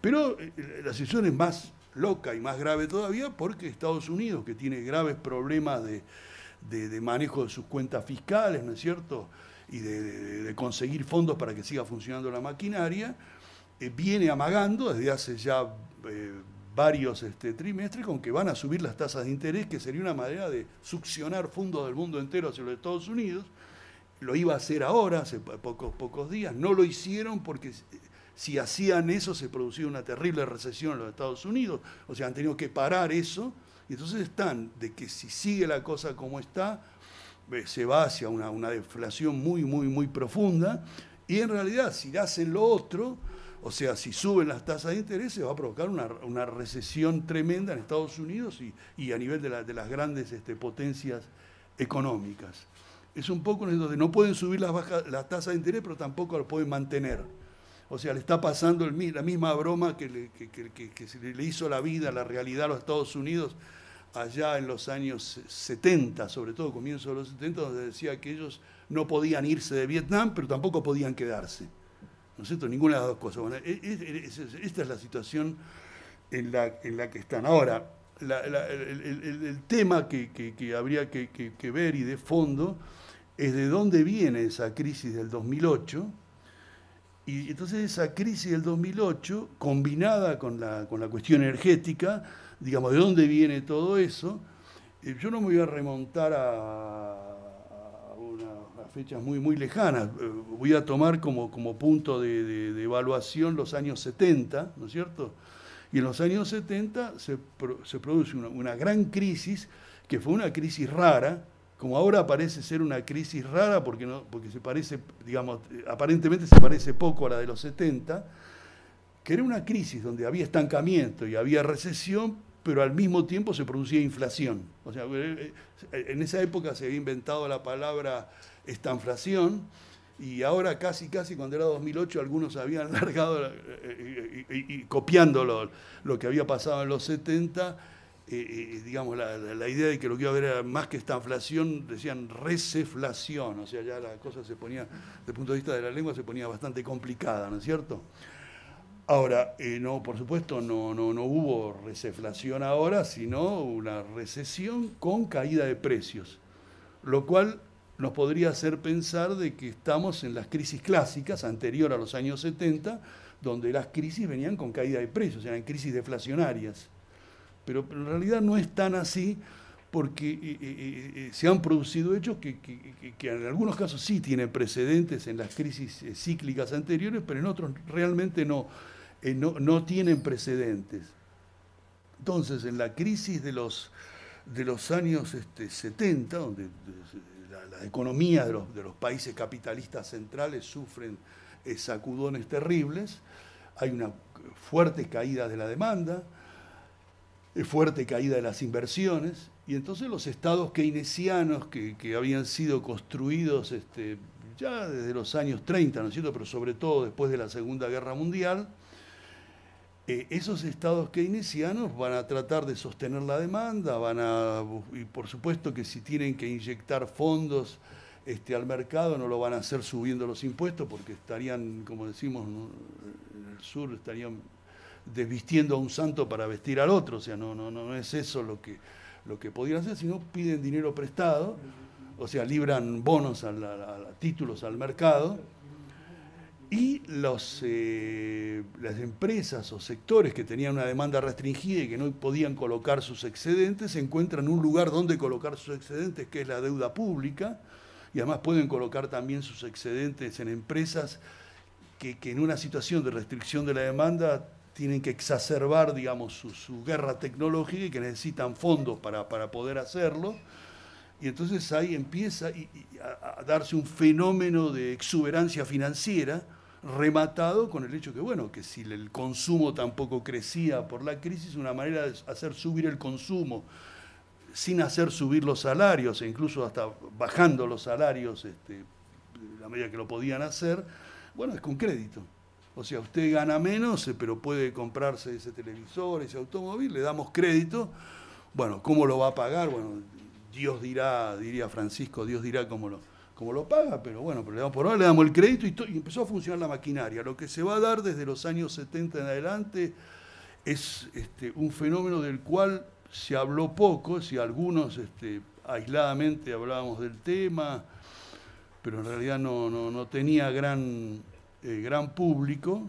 Pero la eh, las es más loca y más grave todavía porque Estados Unidos, que tiene graves problemas de, manejo de sus cuentas fiscales, ¿no es cierto? Y de, conseguir fondos para que siga funcionando la maquinaria, eh, viene amagando desde hace ya eh, varios este, trimestres con que van a subir las tasas de interés, que sería una manera de succionar fondos del mundo entero hacia los Estados Unidos. Lo iba a hacer ahora, hace pocos, pocos días. No lo hicieron porque eh, si hacían eso, se producía una terrible recesión en los Estados Unidos. O sea, han tenido que parar eso. Y entonces están de que si sigue la cosa como está, eh, se va hacia una, deflación muy, muy, muy profunda. Y en realidad, si hacen lo otro, o sea, si suben las tasas de interés, se va a provocar una, recesión tremenda en Estados Unidos y, a nivel de, de las grandes este, potencias económicas. Es un poco donde no pueden subir las, bajas, las tasas de interés, pero tampoco las pueden mantener. O sea, le está pasando la misma broma que le, hizo la vida, la realidad a los Estados Unidos allá en los años 70, sobre todo comienzo de los 70, donde decía que ellos no podían irse de Vietnam, pero tampoco podían quedarse. ¿No es cierto? Ninguna de las dos cosas. E, e, e, esta es la situación en la, que están. Ahora, el, tema que, habría que, que, ver y de fondo es de dónde viene esa crisis del 2008 y entonces esa crisis del 2008, combinada con la, con la cuestión energética, digamos, ¿de dónde viene todo eso? Eh, yo no me voy a remontar a, fechas muy, muy lejanas, eh, voy a tomar como, como punto de, evaluación los años 70, ¿no es cierto? Y en los años 70 se, produce una gran crisis, que fue una crisis rara, como ahora parece ser una crisis rara porque, porque se parece, digamos, aparentemente se parece poco a la de los 70, que era una crisis donde había estancamiento y había recesión, pero al mismo tiempo se producía inflación. O sea, eh, eh, en esa época se había inventado la palabra estanflación y ahora casi, casi cuando era 2008 algunos habían largado eh, y, y, copiando lo, lo que había pasado en los 70 digamos, la, idea de que lo que iba a haber era más que esta inflación decían reseflación, o sea, ya la cosa se ponía, desde el punto de vista de la lengua, se ponía bastante complicada, ¿no es cierto? Ahora, eh, no, por supuesto, no, no hubo reseflación ahora, sino una recesión con caída de precios, lo cual nos podría hacer pensar de que estamos en las crisis clásicas, anterior a los años 70, donde las crisis venían con caída de precios, eran crisis deflacionarias. Pero, en realidad no es tan así porque eh, eh, eh, se han producido hechos que, en algunos casos sí tienen precedentes en las crisis cíclicas anteriores, pero en otros realmente no, tienen precedentes. Entonces, en la crisis de los, años 70, este, donde la economía de los, de los, países capitalistas centrales sufren sacudones terribles, hay una fuerte caída de la demanda, eh, fuerte caída de las inversiones, y entonces los estados keynesianos que, habían sido construidos este, ya desde los años 30, ¿no cierto?, pero sobre todo después de la Segunda Guerra Mundial, eh, esos estados keynesianos van a tratar de sostener la demanda, van a, y por supuesto que si tienen que inyectar fondos este, al mercado no lo van a hacer subiendo los impuestos porque estarían, como decimos, en el sur estarían desvistiendo a un santo para vestir al otro, o sea, no, no, no es eso lo que, lo que podrían hacer, sino piden dinero prestado, o sea, libran bonos, a, títulos al mercado, y los, eh, las empresas o sectores que tenían una demanda restringida y que no podían colocar sus excedentes, encuentran un lugar donde colocar sus excedentes, que es la deuda pública, y además pueden colocar también sus excedentes en empresas que, que en una situación de restricción de la demanda tienen que exacerbar, digamos, su, guerra tecnológica y que necesitan fondos para, poder hacerlo. Y entonces ahí empieza a, darse un fenómeno de exuberancia financiera rematado con el hecho que, bueno, que si el consumo tampoco crecía por la crisis, una manera de hacer subir el consumo sin hacer subir los salarios e incluso hasta bajando los salarios este, la medida que lo podían hacer, bueno, es con crédito. O sea, usted gana menos, eh, pero puede comprarse ese televisor, ese automóvil, le damos crédito. Bueno, ¿cómo lo va a pagar? Bueno, Dios dirá, diría Francisco, Dios dirá cómo lo, lo paga, pero bueno, le damos, por ahora le damos el crédito y, empezó a funcionar la maquinaria. Lo que se va a dar desde los años 70 en adelante es este, un fenómeno del cual se habló poco, si algunos este, aisladamente hablábamos del tema, pero en realidad no, no tenía gran eh, gran público,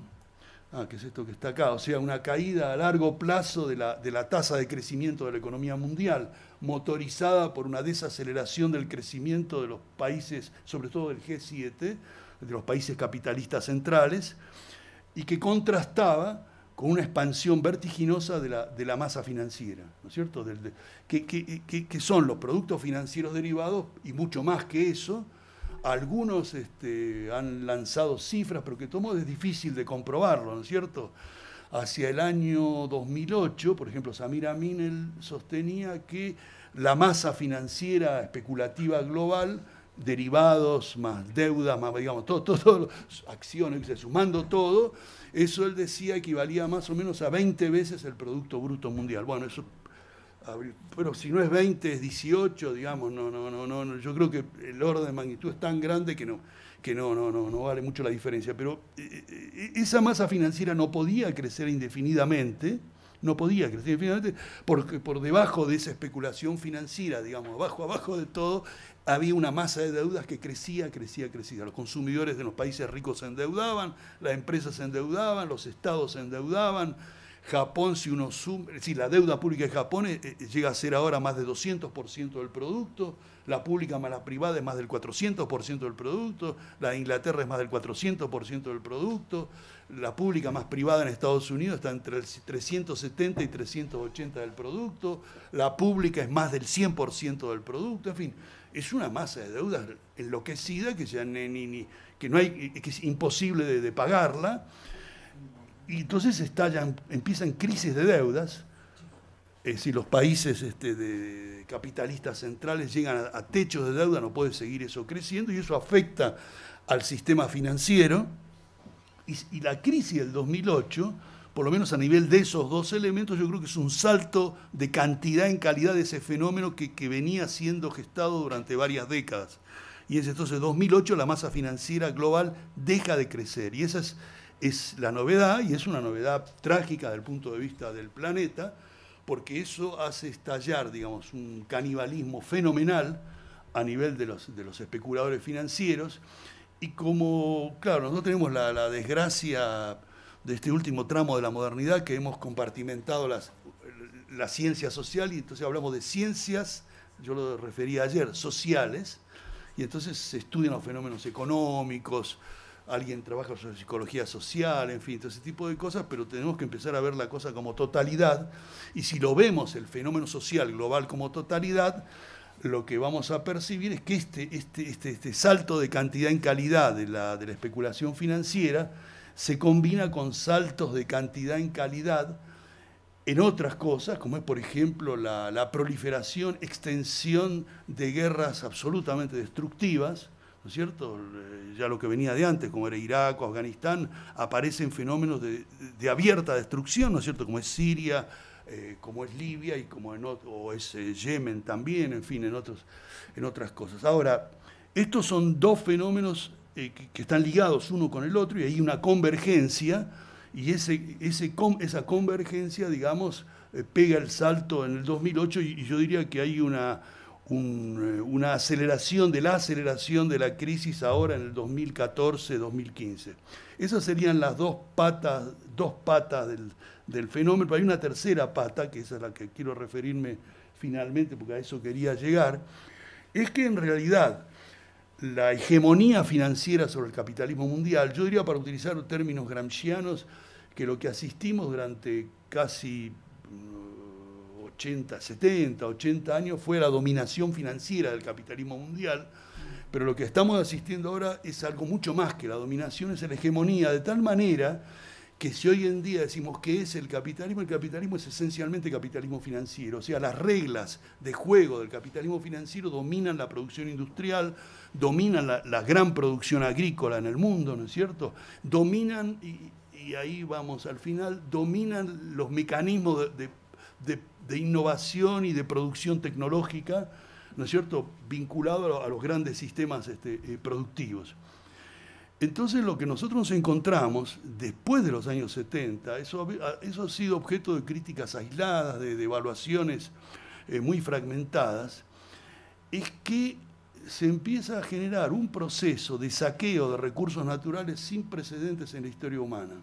ah, que es esto que está acá, o sea, una caída a largo plazo de la, tasa de crecimiento de la economía mundial, motorizada por una desaceleración del crecimiento de los países, sobre todo del G7, de los países capitalistas centrales, y que contrastaba con una expansión vertiginosa de la, de la masa financiera, ¿no es cierto? que, que son los productos financieros derivados y mucho más que eso, algunos este, han lanzado cifras, pero que todo es difícil de comprobarlo, ¿no es cierto? Hacia el año 2008, por ejemplo, Samir Amin sostenía que la masa financiera especulativa global derivados, más deudas, más, digamos, todo, todo, acciones, sumando todo, eso él decía equivalía más o menos a 20 veces el Producto Bruto Mundial. Bueno, eso pero si no es 20, es 18, digamos, no, no, no, no. Yo creo que el orden de magnitud es tan grande que no, que no, no, no, no vale mucho la diferencia. Pero eh, eh, eh, esa masa financiera no podía crecer indefinidamente, no podía crecer indefinidamente, porque por debajo de esa especulación financiera, digamos, abajo, abajo de todo, había una masa de deudas que crecía, crecía, crecía. Los consumidores de los países ricos se endeudaban, las empresas se endeudaban, los estados se endeudaban Japón, si uno suma, si la deuda pública de Japón eh, eh, llega a ser ahora más del 200% del producto, la pública más la privada es más del 400% del producto, la de Inglaterra es más del 400% del producto, la pública más privada en Estados Unidos está entre el 370 y 380 del producto, la pública es más del 100% del producto, en fin, es una masa de deudas enloquecida que ya que no hay eh, que es imposible de pagarla y entonces estallan, empiezan crisis de deudas, si los países este, de capitalistas centrales llegan a, techos de deuda, no puede seguir eso creciendo y eso afecta al sistema financiero. Y, la crisis del 2008, por lo menos a nivel de esos dos elementos, yo creo que es un salto de cantidad en calidad de ese fenómeno que, que venía siendo gestado durante varias décadas. Y es entonces 2008 la masa financiera global deja de crecer. Y esa es es la novedad y es una novedad trágica desde el punto de vista del planeta, porque eso hace estallar, digamos, un canibalismo fenomenal a nivel de los, de los especuladores financieros. Y como, claro, nosotros tenemos la, desgracia de este último tramo de la modernidad que hemos compartimentado las, la ciencia social y entonces hablamos de ciencias, yo lo refería ayer, sociales, y entonces se estudian los fenómenos económicos, alguien trabaja sobre psicología social, en fin, todo ese tipo de cosas, pero tenemos que empezar a ver la cosa como totalidad. Y si lo vemos, el fenómeno social global como totalidad, lo que vamos a percibir es que este, este, este, este salto de cantidad en calidad de la, especulación financiera se combina con saltos de cantidad en calidad en otras cosas, como es por ejemplo la proliferación, extensión de guerras absolutamente destructivas, ¿no es cierto? Eh, ya lo que venía de antes, como era Irak o Afganistán, aparecen fenómenos de, abierta destrucción, ¿no es cierto? Como es Siria, eh, como es Libia y como en o es eh, Yemen también, en fin, en, otros, en otras cosas. Ahora, estos son dos fenómenos que, están ligados uno con el otro y hay una convergencia y ese, esa convergencia, digamos, pega el salto en el 2008 y yo diría que hay una eh, una aceleración de la aceleración de la crisis ahora en el 2014-2015. Esas serían las dos patas, dos patas del, del fenómeno, pero hay una tercera pata, que es a la que quiero referirme finalmente, porque a eso quería llegar, es que en realidad la hegemonía financiera sobre el capitalismo mundial, yo diría para utilizar términos gramscianos, que lo que asistimos durante casi 80, 70, 80 años fue la dominación financiera del capitalismo mundial, pero lo que estamos asistiendo ahora es algo mucho más que la dominación, es la hegemonía, de tal manera que si hoy en día decimos que es el capitalismo, el capitalismo es esencialmente capitalismo financiero, o sea, las reglas de juego del capitalismo financiero dominan la producción industrial, dominan la, gran producción agrícola en el mundo, ¿no es cierto? Dominan, y, ahí vamos al final, dominan los mecanismos de, de, de de innovación y de producción tecnológica, ¿no es cierto?, vinculado a, los grandes sistemas este, eh, productivos. Entonces lo que nosotros encontramos después de los años 70, eso, ha sido objeto de críticas aisladas, de, evaluaciones eh, muy fragmentadas, es que se empieza a generar un proceso de saqueo de recursos naturales sin precedentes en la historia humana.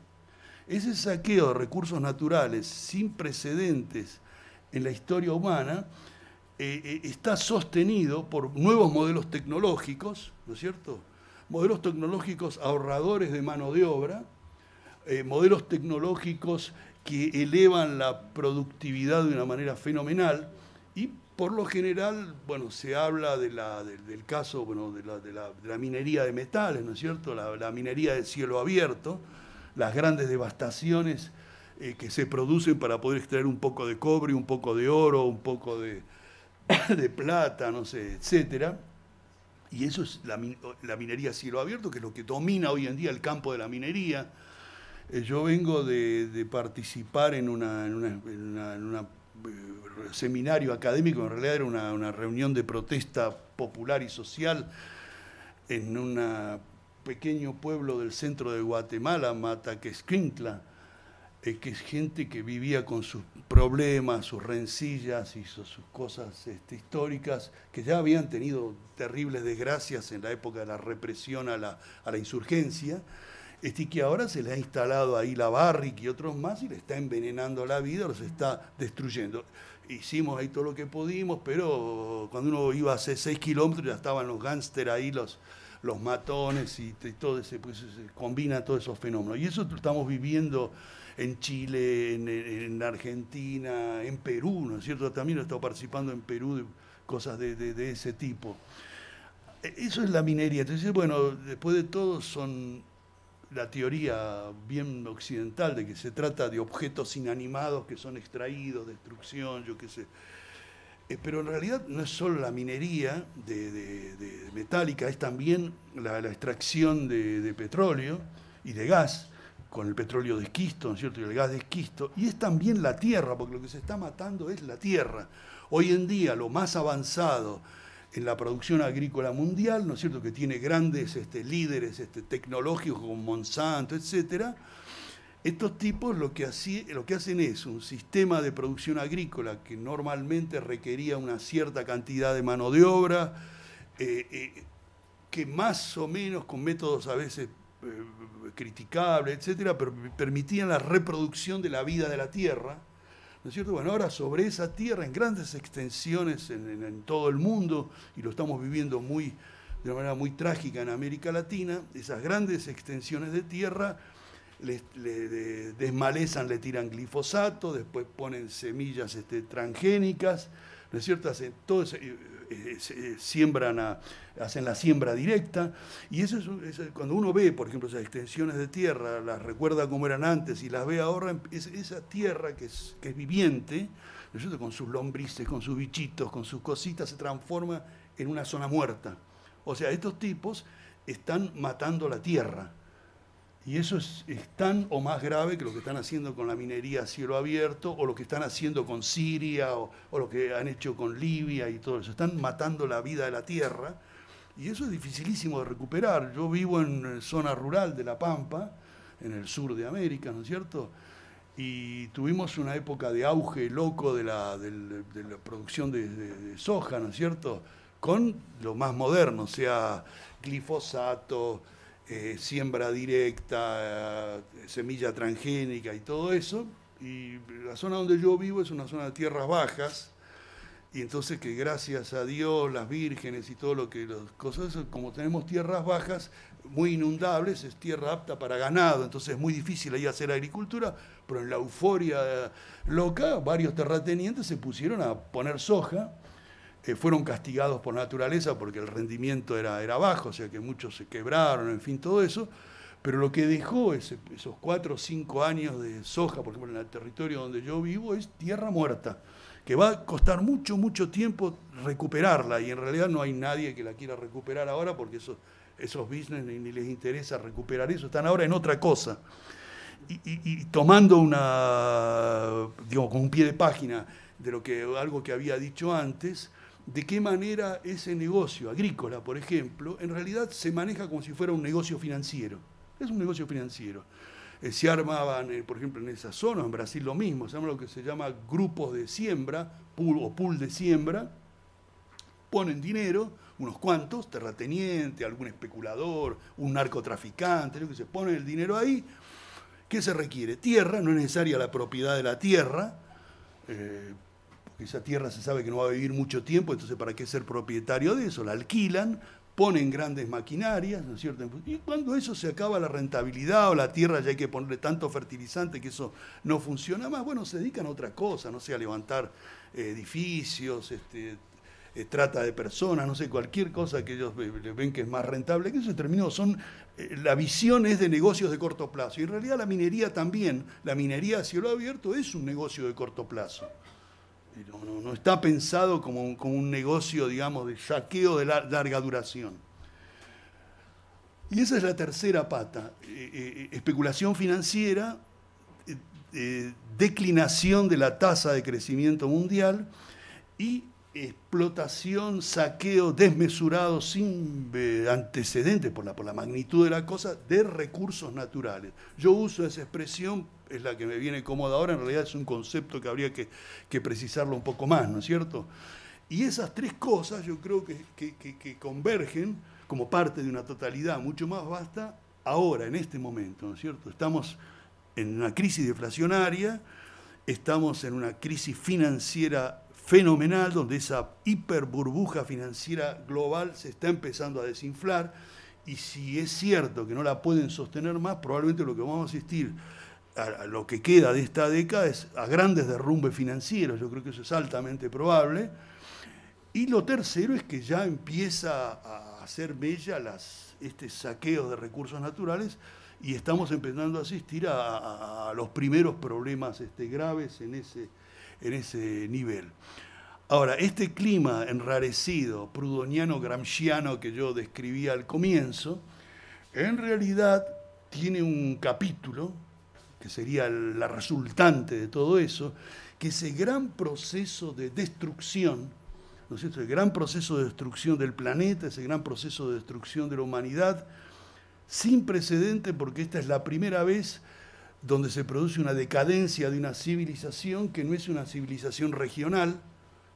Ese saqueo de recursos naturales sin precedentes en la historia humana eh, eh, está sostenido por nuevos modelos tecnológicos, ¿no es cierto? Modelos tecnológicos ahorradores de mano de obra, eh, modelos tecnológicos que elevan la productividad de una manera fenomenal y por lo general, bueno, se habla del caso de la, minería de metales, ¿no es cierto? La, la minería de cielo abierto, las grandes devastaciones eh, que se producen para poder extraer un poco de cobre, un poco de oro, un poco de, plata, no sé, etcétera. Y eso es la, la, minería cielo abierto, que es lo que domina hoy en día el campo de la minería. Eh, yo vengo de, participar en un una, eh, seminario académico, en realidad era una, una reunión de protesta popular y social en un pequeño pueblo del centro de Guatemala, Mataquesquintla es que es gente que vivía con sus problemas, sus rencillas y sus, cosas este, históricas, que ya habían tenido terribles desgracias en la época de la represión a la, a la insurgencia, este, y que ahora se le ha instalado ahí la Barrick y otros más y le está envenenando la vida, los está destruyendo. Hicimos ahí todo lo que pudimos, pero cuando uno iba a hacer seis kilómetros ya estaban los gángsters ahí, los, los matones y, todo ese, pues se combina todos esos fenómenos. Y eso estamos viviendo en Chile, en, Argentina, en Perú, ¿no es cierto? También he estado participando en Perú de cosas de, ese tipo. Eh, eso es la minería. Entonces, bueno, después de todo son la teoría bien occidental de que se trata de objetos inanimados que son extraídos, destrucción, yo qué sé. Eh, pero en realidad no es solo la minería de, metálica, es también la, extracción de, petróleo y de gas, con el petróleo de esquisto, ¿no es cierto? Y el gas de esquisto. Y es también la tierra, porque lo que se está matando es la tierra. Hoy en día lo más avanzado en la producción agrícola mundial, ¿no es cierto? Que tiene grandes este, líderes este, tecnológicos como Monsanto, etcétera. Estos tipos lo que, hacen es un sistema de producción agrícola que normalmente requería una cierta cantidad de mano de obra, eh, eh, que más o menos con métodos a veces eh, criticable, etcétera, pero permitían la reproducción de la vida de la tierra. ¿No es cierto? Bueno, ahora sobre esa tierra, en grandes extensiones en, todo el mundo, y lo estamos viviendo muy, de una manera muy trágica en América Latina, esas grandes extensiones de tierra le, desmalezan, le tiran glifosato, después ponen semillas este, transgénicas, ¿no es cierto? Todo ese, eh, eh, siembran hacen la siembra directa. Y eso es, cuando uno ve, por ejemplo, esas extensiones de tierra, las recuerda como eran antes y las ve ahora, em, esa tierra que es, que es viviente, con sus lombrices, con sus bichitos, con sus cositas, se transforma en una zona muerta. O sea, estos tipos están matando la tierra. Y eso es, tan o más grave que lo que están haciendo con la minería a cielo abierto, o lo que están haciendo con Siria, o, lo que han hecho con Libia y todo eso. Están matando la vida de la tierra. Y eso es dificilísimo de recuperar. Yo vivo en eh, zona rural de La Pampa, en el sur de América, ¿no es cierto? y tuvimos una época de auge loco de la, producción de, de, soja, ¿no es cierto? Con lo más moderno, o sea, glifosato, eh, siembra directa, semilla transgénica y todo eso. Y la zona donde yo vivo es una zona de tierras bajas, y entonces que gracias a Dios, las vírgenes y todo lo que las cosas, como tenemos tierras bajas, muy inundables, es tierra apta para ganado, entonces es muy difícil ahí hacer agricultura, pero en la euforia loca varios terratenientes se pusieron a poner soja eh, fueron castigados por naturaleza porque el rendimiento era, era bajo, o sea que muchos se quebraron, en fin, todo eso. Pero lo que dejó esos cuatro o cinco años de soja, por ejemplo, en el territorio donde yo vivo, es tierra muerta, que va a costar mucho, mucho tiempo recuperarla. Y en realidad no hay nadie que la quiera recuperar ahora porque esos, esos business ni, les interesa recuperar eso, están ahora en otra cosa. Y, tomando una, digo, con un pie de página de lo que, algo que había dicho antes, de qué manera ese negocio agrícola, por ejemplo, en realidad se maneja como si fuera un negocio financiero. Es un negocio financiero. Eh, se armaban, eh, por ejemplo, en esa zona, en Brasil lo mismo, se llama lo que se llama grupos de siembra, o pool de siembra, ponen dinero, unos cuantos, terrateniente, algún especulador, un narcotraficante, lo que se pone el dinero ahí. ¿Qué se requiere? Tierra, no es necesaria la propiedad de la tierra, eh, esa tierra se sabe que no va a vivir mucho tiempo, entonces ¿para qué ser propietario de eso? La alquilan, ponen grandes maquinarias, ¿no es cierto? Y cuando eso se acaba la rentabilidad o la tierra ya hay que ponerle tanto fertilizante que eso no funciona más, bueno, se dedican a otra cosa, no sé, a levantar eh, edificios, este, eh, trata de personas, no sé, cualquier cosa que ellos ven que es más rentable, que eso terminó, son, eh, la visión es de negocios de corto plazo. Y en realidad la minería también, la minería a cielo abierto es un negocio de corto plazo. No, está pensado como, un negocio, digamos, de saqueo de larga duración. Y esa es la tercera pata. Eh, eh, especulación financiera, eh, declinación de la tasa de crecimiento mundial y explotación, saqueo desmesurado, sin antecedentes por la, por la magnitud de la cosa, de recursos naturales. Yo uso esa expresión es la que me viene cómoda ahora, en realidad es un concepto que habría que, precisarlo un poco más, ¿no es cierto? Y esas tres cosas yo creo que, que, que convergen como parte de una totalidad mucho más vasta ahora, en este momento, ¿no es cierto? Estamos en una crisis deflacionaria, estamos en una crisis financiera fenomenal, donde esa hiperburbuja financiera global se está empezando a desinflar, y si es cierto que no la pueden sostener más, probablemente lo que vamos a asistir lo que queda de esta década es a grandes derrumbes financieros, yo creo que eso es altamente probable. Y lo tercero es que ya empieza a hacer mella este saqueo de recursos naturales y estamos empezando a asistir a, los primeros problemas este, graves en ese, en ese nivel. Ahora, este clima enrarecido, prudoniano, gramsciano que yo describía al comienzo, en realidad tiene un capítulo que sería la resultante de todo eso, que ese gran proceso de destrucción, ¿no es cierto? el gran proceso de destrucción del planeta, ese gran proceso de destrucción de la humanidad, sin precedente porque esta es la primera vez donde se produce una decadencia de una civilización que no es una civilización regional,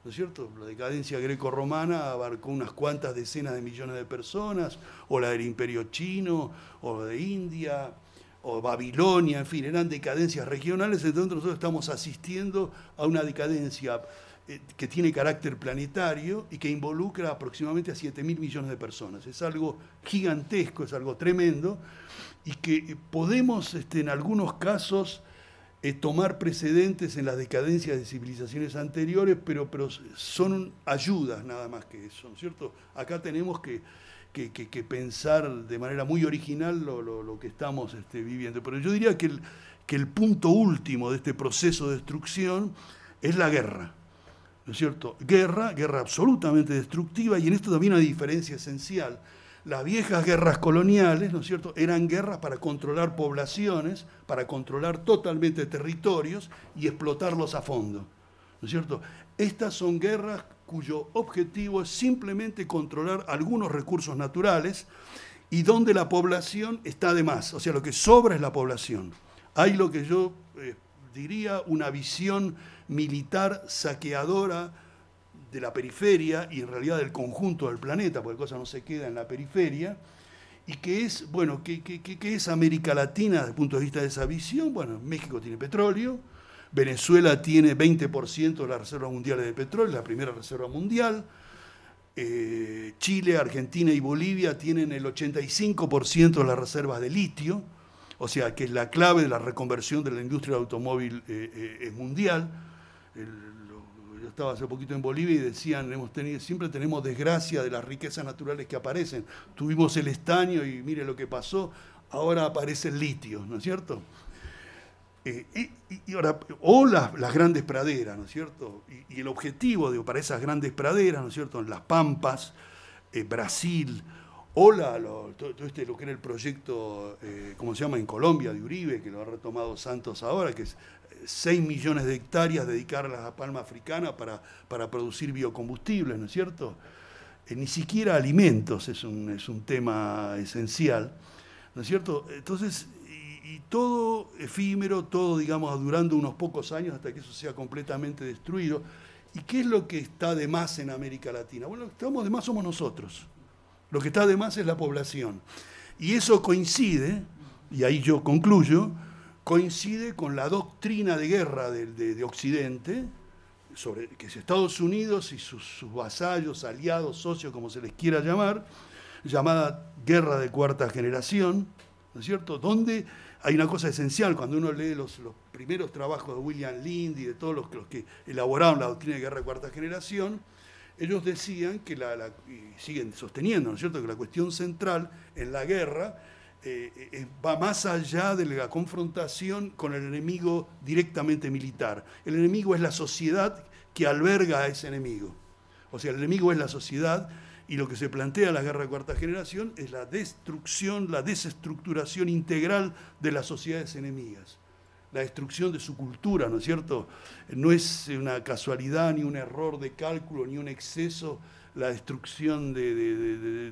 ¿no es cierto? La decadencia greco-romana abarcó unas cuantas decenas de millones de personas, o la del imperio chino, o la de India, o Babilonia, en fin, eran decadencias regionales, entonces nosotros estamos asistiendo a una decadencia eh, que tiene carácter planetario y que involucra aproximadamente a 7 mil millones de personas. Es algo gigantesco, es algo tremendo, y que eh, podemos este, en algunos casos eh, tomar precedentes en las decadencias de civilizaciones anteriores, pero, pero son ayudas nada más que eso, cierto? Acá tenemos que que, pensar de manera muy original lo, que estamos este, viviendo. Pero yo diría que el, que el, punto último de este proceso de destrucción es la guerra. ¿No es cierto? Guerra, guerra absolutamente destructiva, y en esto también hay una diferencia esencial. Las viejas guerras coloniales, ¿no es cierto?, eran guerras para controlar poblaciones, para controlar totalmente territorios y explotarlos a fondo. ¿No es cierto? Estas son guerras cuyo objetivo es simplemente controlar algunos recursos naturales y donde la población está de más, o sea, lo que sobra es la población. Hay lo que yo eh, diría una visión militar saqueadora de la periferia y en realidad del conjunto del planeta, porque cosa no se queda en la periferia, y que es, bueno, que, que es América Latina desde el punto de vista de esa visión. Bueno, México tiene petróleo, Venezuela tiene 20% de las reservas mundiales de petróleo, la primera reserva mundial. Eh, Chile, Argentina y Bolivia tienen el 85% de las reservas de litio, o sea que es la clave de la reconversión de la industria del automóvil eh, eh, mundial. yo estaba hace poquito en Bolivia y decían, hemos tenido, siempre tenemos desgracia de las riquezas naturales que aparecen. Tuvimos el estaño y mire lo que pasó, ahora aparece el litio, ¿no es cierto? Eh, y, ahora, o las, grandes praderas, ¿no es cierto? Y, el objetivo para esas grandes praderas, ¿no es cierto? las Pampas, eh, Brasil, o lo, todo, este, lo que era el proyecto, eh, ¿cómo se llama? En Colombia, de Uribe, que lo ha retomado Santos ahora, que es 6 eh, millones de hectáreas dedicarlas a palma africana para, para producir biocombustibles, ¿no es cierto? ni siquiera alimentos es un, es un tema esencial, ¿no es cierto? Entonces, y todo efímero, todo, digamos, durando unos pocos años hasta que eso sea completamente destruido. ¿Y qué es lo que está de más en América Latina? Bueno, lo que estamos de más somos nosotros. Lo que está de más es la población. Y eso coincide, y ahí yo concluyo, coincide con la doctrina de guerra de, Occidente, sobre, que es Estados Unidos y sus, vasallos, aliados, socios, como se les quiera llamar, llamada guerra de cuarta generación, ¿no es cierto? Donde hay una cosa esencial cuando uno lee los, primeros trabajos de William Lind y de todos los, que elaboraron la doctrina de guerra de cuarta generación, ellos decían que la, siguen sosteniendo, ¿no es cierto?, que la cuestión central en la guerra eh, eh, va más allá de la confrontación con el enemigo directamente militar. El enemigo es la sociedad que alberga a ese enemigo. O sea, el enemigo es la sociedad y lo que se plantea en la guerra de cuarta generación es la destrucción, la desestructuración integral de las sociedades enemigas, la destrucción de su cultura, ¿no es cierto? No es una casualidad, ni un error de cálculo, ni un exceso la destrucción de,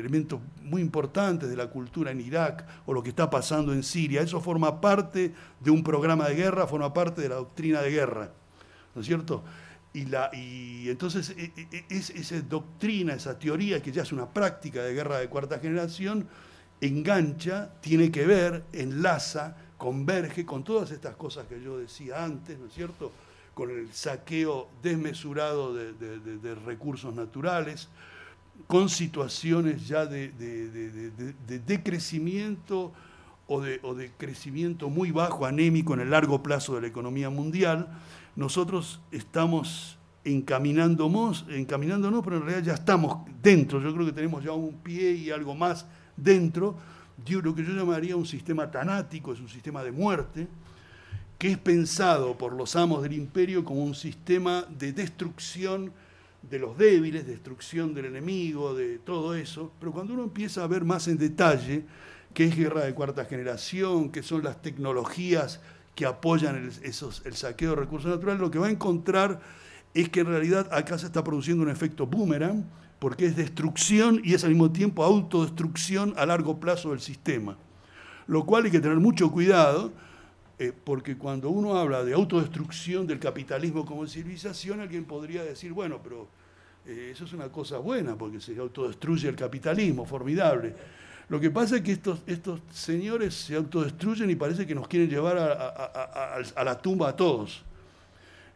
elementos muy importantes de la cultura en Irak o lo que está pasando en Siria. Eso forma parte de un programa de guerra, forma parte de la doctrina de guerra. ¿No es cierto? Y, entonces e, e, e, esa doctrina, esa teoría que ya es una práctica de guerra de cuarta generación, engancha, tiene que ver, enlaza, converge con todas estas cosas que yo decía antes, ¿no es cierto? Con el saqueo desmesurado de, recursos naturales, con situaciones ya de, decrecimiento o de crecimiento muy bajo, anémico en el largo plazo de la economía mundial nosotros estamos encaminándonos, encaminándonos, pero en realidad ya estamos dentro, yo creo que tenemos ya un pie y algo más dentro de lo que yo llamaría un sistema tanático, es un sistema de muerte, que es pensado por los amos del imperio como un sistema de destrucción de los débiles, destrucción del enemigo, de todo eso, pero cuando uno empieza a ver más en detalle qué es guerra de cuarta generación, qué son las tecnologías que apoyan el, saqueo de recursos naturales, lo que va a encontrar es que en realidad acá se está produciendo un efecto boomerang, porque es destrucción y es al mismo tiempo autodestrucción a largo plazo del sistema. Lo cual hay que tener mucho cuidado, eh, porque cuando uno habla de autodestrucción del capitalismo como civilización, alguien podría decir, bueno, pero eh, eso es una cosa buena, porque se autodestruye el capitalismo, formidable. Lo que pasa es que estos, estos señores se autodestruyen y parece que nos quieren llevar a, la tumba a todos.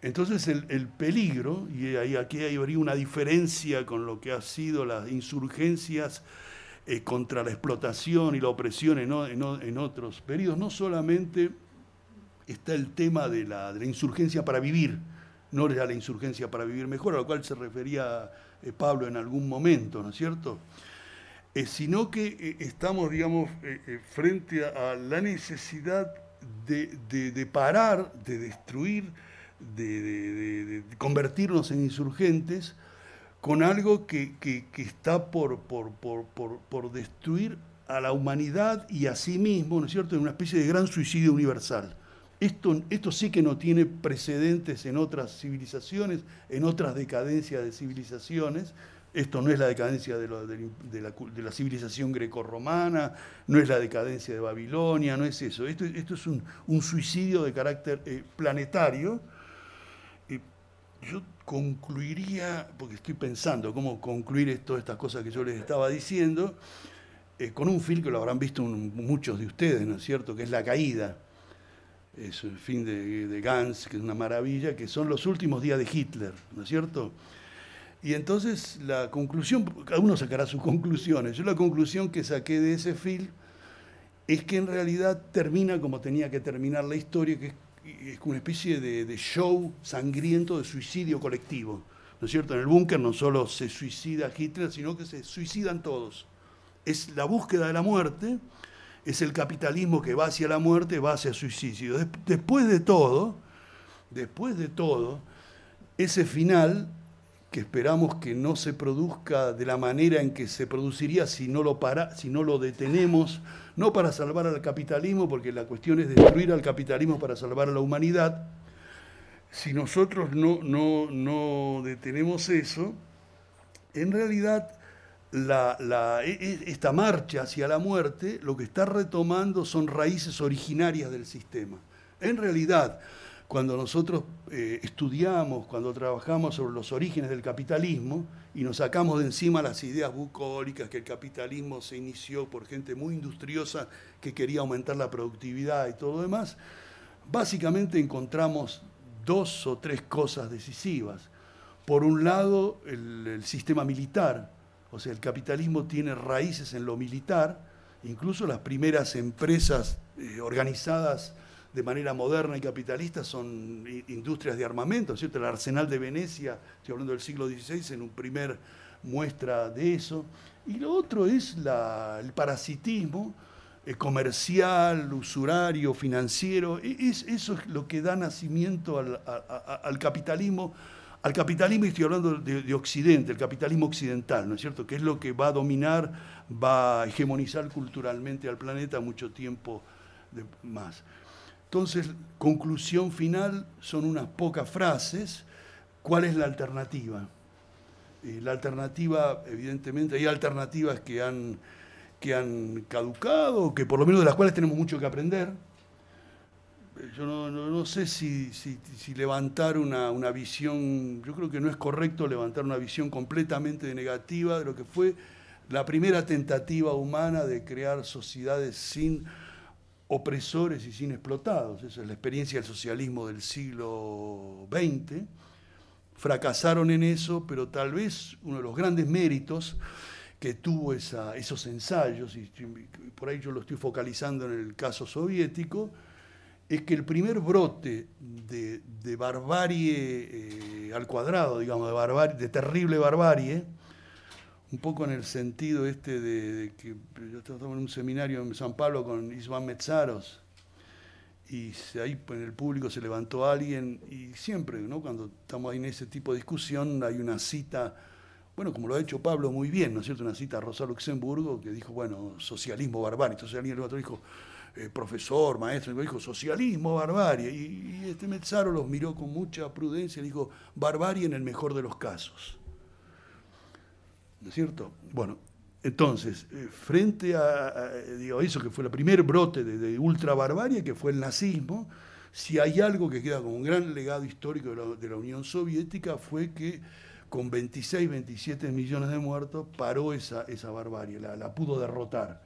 Entonces el, peligro, y ahí, aquí habría una diferencia con lo que han sido las insurgencias eh, contra la explotación y la opresión en, otros periodos, no solamente está el tema de la, la insurgencia para vivir, no da la insurgencia para vivir mejor, a lo cual se refería eh, Pablo en algún momento, ¿no es cierto? Eh, sino que eh, estamos, digamos, eh, frente a, la necesidad de, parar, de destruir, de, convertirnos en insurgentes con algo que, está por, por, destruir a la humanidad y a sí mismo, ¿no es cierto?, en una especie de gran suicidio universal. Esto, esto, sí que no tiene precedentes en otras civilizaciones, en otras decadencias de civilizaciones, esto no es la decadencia de, la, de la, civilización grecorromana, no es la decadencia de Babilonia, no es eso. Esto, es un, suicidio de carácter eh, planetario. Eh, yo concluiría, porque estoy pensando cómo concluir todas estas cosas que yo les estaba diciendo, eh, con un film que lo habrán visto muchos de ustedes, ¿no es cierto?, que es La Caída. Es el fin de, de Gans, que es una maravilla, que son los últimos días de Hitler, ¿no es cierto? Y entonces la conclusión, cada uno sacará sus conclusiones, yo la conclusión que saqué de ese film es que en realidad termina como tenía que terminar la historia, que es, es una especie de, show sangriento de suicidio colectivo. ¿No es cierto? En el búnker no solo se suicida Hitler, sino que se suicidan todos. Es la búsqueda de la muerte, es el capitalismo que va hacia la muerte, va hacia suicidio. después de todo, después de todo, ese final que esperamos que no se produzca de la manera en que se produciría si no lo, para, si no lo detenemos, no para salvar al capitalismo, porque la cuestión es destruir al capitalismo para salvar a la humanidad. Si nosotros no, no, no detenemos eso, en realidad e, e, esta marcha hacia la muerte lo que está retomando son raíces originarias del sistema. En realidad, cuando nosotros eh, estudiamos, cuando trabajamos sobre los orígenes del capitalismo y nos sacamos de encima las ideas bucólicas que el capitalismo se inició por gente muy industriosa que quería aumentar la productividad y todo demás, básicamente encontramos dos o tres cosas decisivas. Por un lado, el, sistema militar, o sea, el capitalismo tiene raíces en lo militar, incluso las primeras empresas eh, organizadas de manera moderna y capitalista son industrias de armamento, ¿cierto? El arsenal de Venecia, estoy hablando del siglo XVI, en un primer muestra de eso. Y lo otro es el parasitismo eh, comercial, usurario, financiero. E, es, eso es lo que da nacimiento al, capitalismo. Al capitalismo, y estoy hablando de, Occidente, el capitalismo occidental, ¿no es cierto? Que es lo que va a dominar, va a hegemonizar culturalmente al planeta mucho tiempo más. Entonces, conclusión final son unas pocas frases. ¿Cuál es la alternativa? Eh, la alternativa, evidentemente, hay alternativas que han, que han caducado, que por lo menos de las cuales tenemos mucho que aprender. Eh, yo no, sé si, levantar una, una, visión, yo creo que no es correcto levantar una visión completamente negativa de lo que fue la primera tentativa humana de crear sociedades sin opresores y sin explotados. Esa es la experiencia del socialismo del siglo XX. Fracasaron en eso, pero tal vez uno de los grandes méritos que tuvo esa, esos ensayos, y por ahí yo lo estoy focalizando en el caso soviético, es que el primer brote de, barbarie eh, al cuadrado, digamos, de, barbarie, de terrible barbarie, un poco en el sentido este de, que yo estaba en un seminario en San Pablo con Isván Metzaros y ahí en el público se levantó alguien y siempre, ¿no? cuando estamos en ese tipo de discusión hay una cita, bueno, como lo ha hecho Pablo muy bien, ¿no es cierto? Una cita a Rosa Luxemburgo que dijo, bueno, socialismo barbarie. Entonces alguien levantó y dijo, eh, profesor, maestro, dijo, socialismo barbarie. Y, este Metzaros los miró con mucha prudencia y dijo, barbarie en el mejor de los casos. ¿no es cierto? Bueno, entonces, eh, frente a, eso que fue el primer brote de, ultra barbarie que fue el nazismo, si hay algo que queda como un gran legado histórico de la, Unión Soviética fue que con 26, 27 millones de muertos paró esa, barbarie, la, pudo derrotar,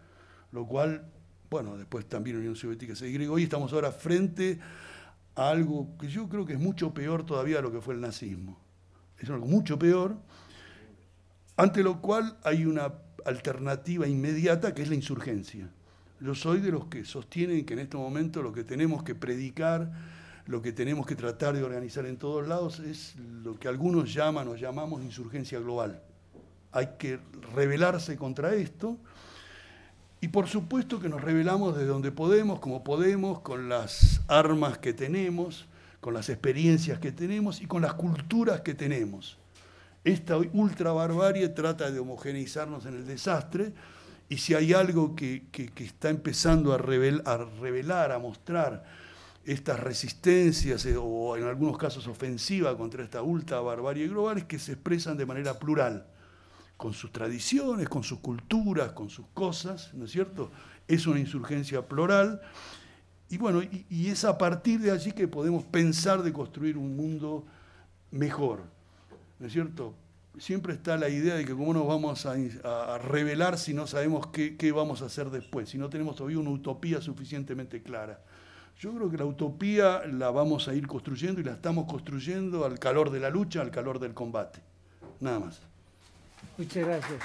lo cual, bueno, después también la Unión Soviética se y y estamos ahora frente a algo que yo creo que es mucho peor todavía de lo que fue el nazismo. Es algo mucho peor, ante lo cual hay una alternativa inmediata que es la insurgencia. Yo soy de los que sostienen que en este momento lo que tenemos que predicar, lo que tenemos que tratar de organizar en todos lados es lo que algunos llaman o llamamos insurgencia global. Hay que rebelarse contra esto y por supuesto que nos rebelamos desde donde podemos, como podemos, con las armas que tenemos, con las experiencias que tenemos y con las culturas que tenemos. Esta ultra barbarie trata de homogeneizarnos en el desastre y si hay algo que, está empezando a, revelar, a mostrar estas resistencias eh, o en algunos casos ofensiva contra esta ultra barbarie global es que se expresan de manera plural, con sus tradiciones, con sus culturas, con sus cosas, ¿no es cierto? Es una insurgencia plural y bueno, y es a partir de allí que podemos pensar de construir un mundo mejor. ¿no es cierto? Siempre está la idea de que cómo nos vamos a, revelar si no sabemos qué, vamos a hacer después, si no tenemos todavía una utopía suficientemente clara. Yo creo que la utopía la vamos a ir construyendo y la estamos construyendo al calor de la lucha, al calor del combate. Nada más. Muchas gracias.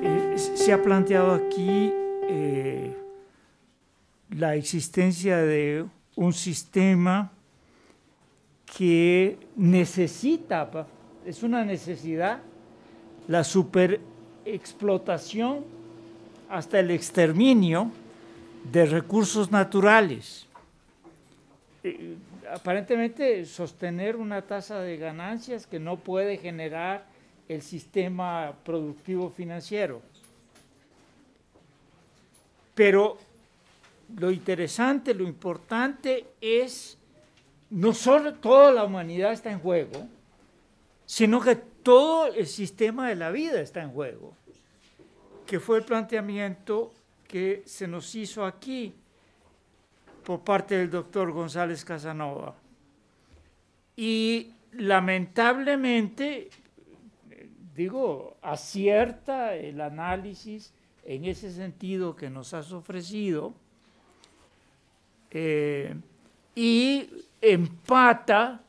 Eh, se ha planteado aquí eh, la existencia de un sistema que necesita, es una necesidad, la superexplotación hasta el exterminio de recursos naturales. Eh, aparentemente sostener una tasa de ganancias que no puede generar el sistema productivo financiero. Pero lo interesante, lo importante es no solo toda la humanidad está en juego, sino que todo el sistema de la vida está en juego, que fue el planteamiento que se nos hizo aquí por parte del doctor González Casanova. Y lamentablemente, digo, acierta el análisis en ese sentido que nos has ofrecido, eh, y empata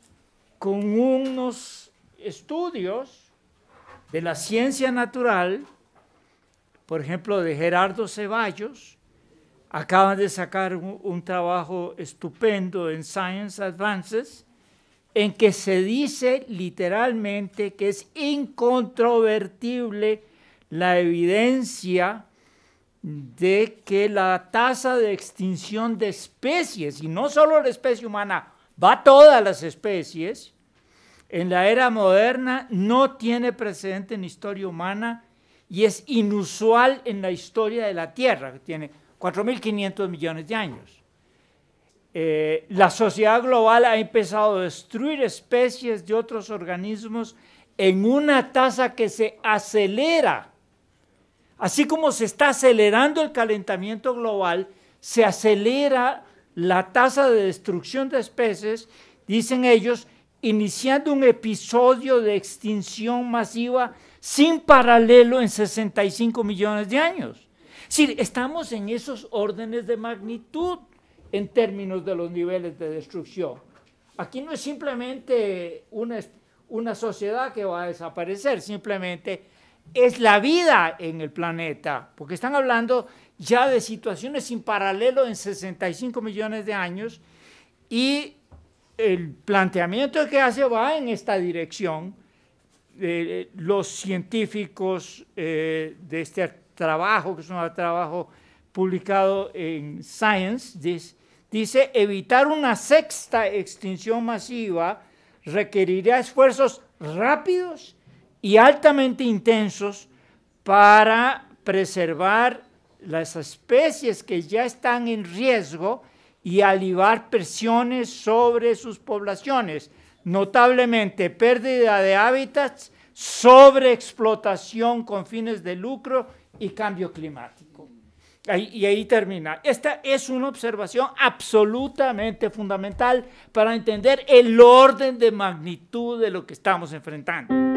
con unos estudios de la ciencia natural, por ejemplo, de Gerardo Ceballos, acaban de sacar un trabajo estupendo en Science Advances, en que se dice literalmente que es incontrovertible la evidencia de que la tasa de extinción de especies, y no solo la especie humana, va a todas las especies, en la era moderna no tiene precedente en historia humana y es inusual en la historia de la Tierra, que tiene 4.500 millones de años. Eh, la sociedad global ha empezado a destruir especies de otros organismos en una tasa que se acelera Así como se está acelerando el calentamiento global, se acelera la tasa de destrucción de especies, dicen ellos, iniciando un episodio de extinción masiva sin paralelo en 65 millones de años. Es estamos en esos órdenes de magnitud en términos de los niveles de destrucción. Aquí no es simplemente una sociedad que va a desaparecer, simplemente es la vida en el planeta, porque están hablando ya de situaciones sin paralelo en 65 millones de años y el planteamiento que hace va en esta dirección. Eh, eh, los científicos eh, de este trabajo, que es un trabajo publicado en Science, dice, evitar una sexta extinción masiva requerirá esfuerzos rápidos y altamente intensos para preservar las especies que ya están en riesgo y aliviar presiones sobre sus poblaciones, notablemente pérdida de hábitats, sobreexplotación con fines de lucro y cambio climático. Ahí, y ahí termina. Esta es una observación absolutamente fundamental para entender el orden de magnitud de lo que estamos enfrentando.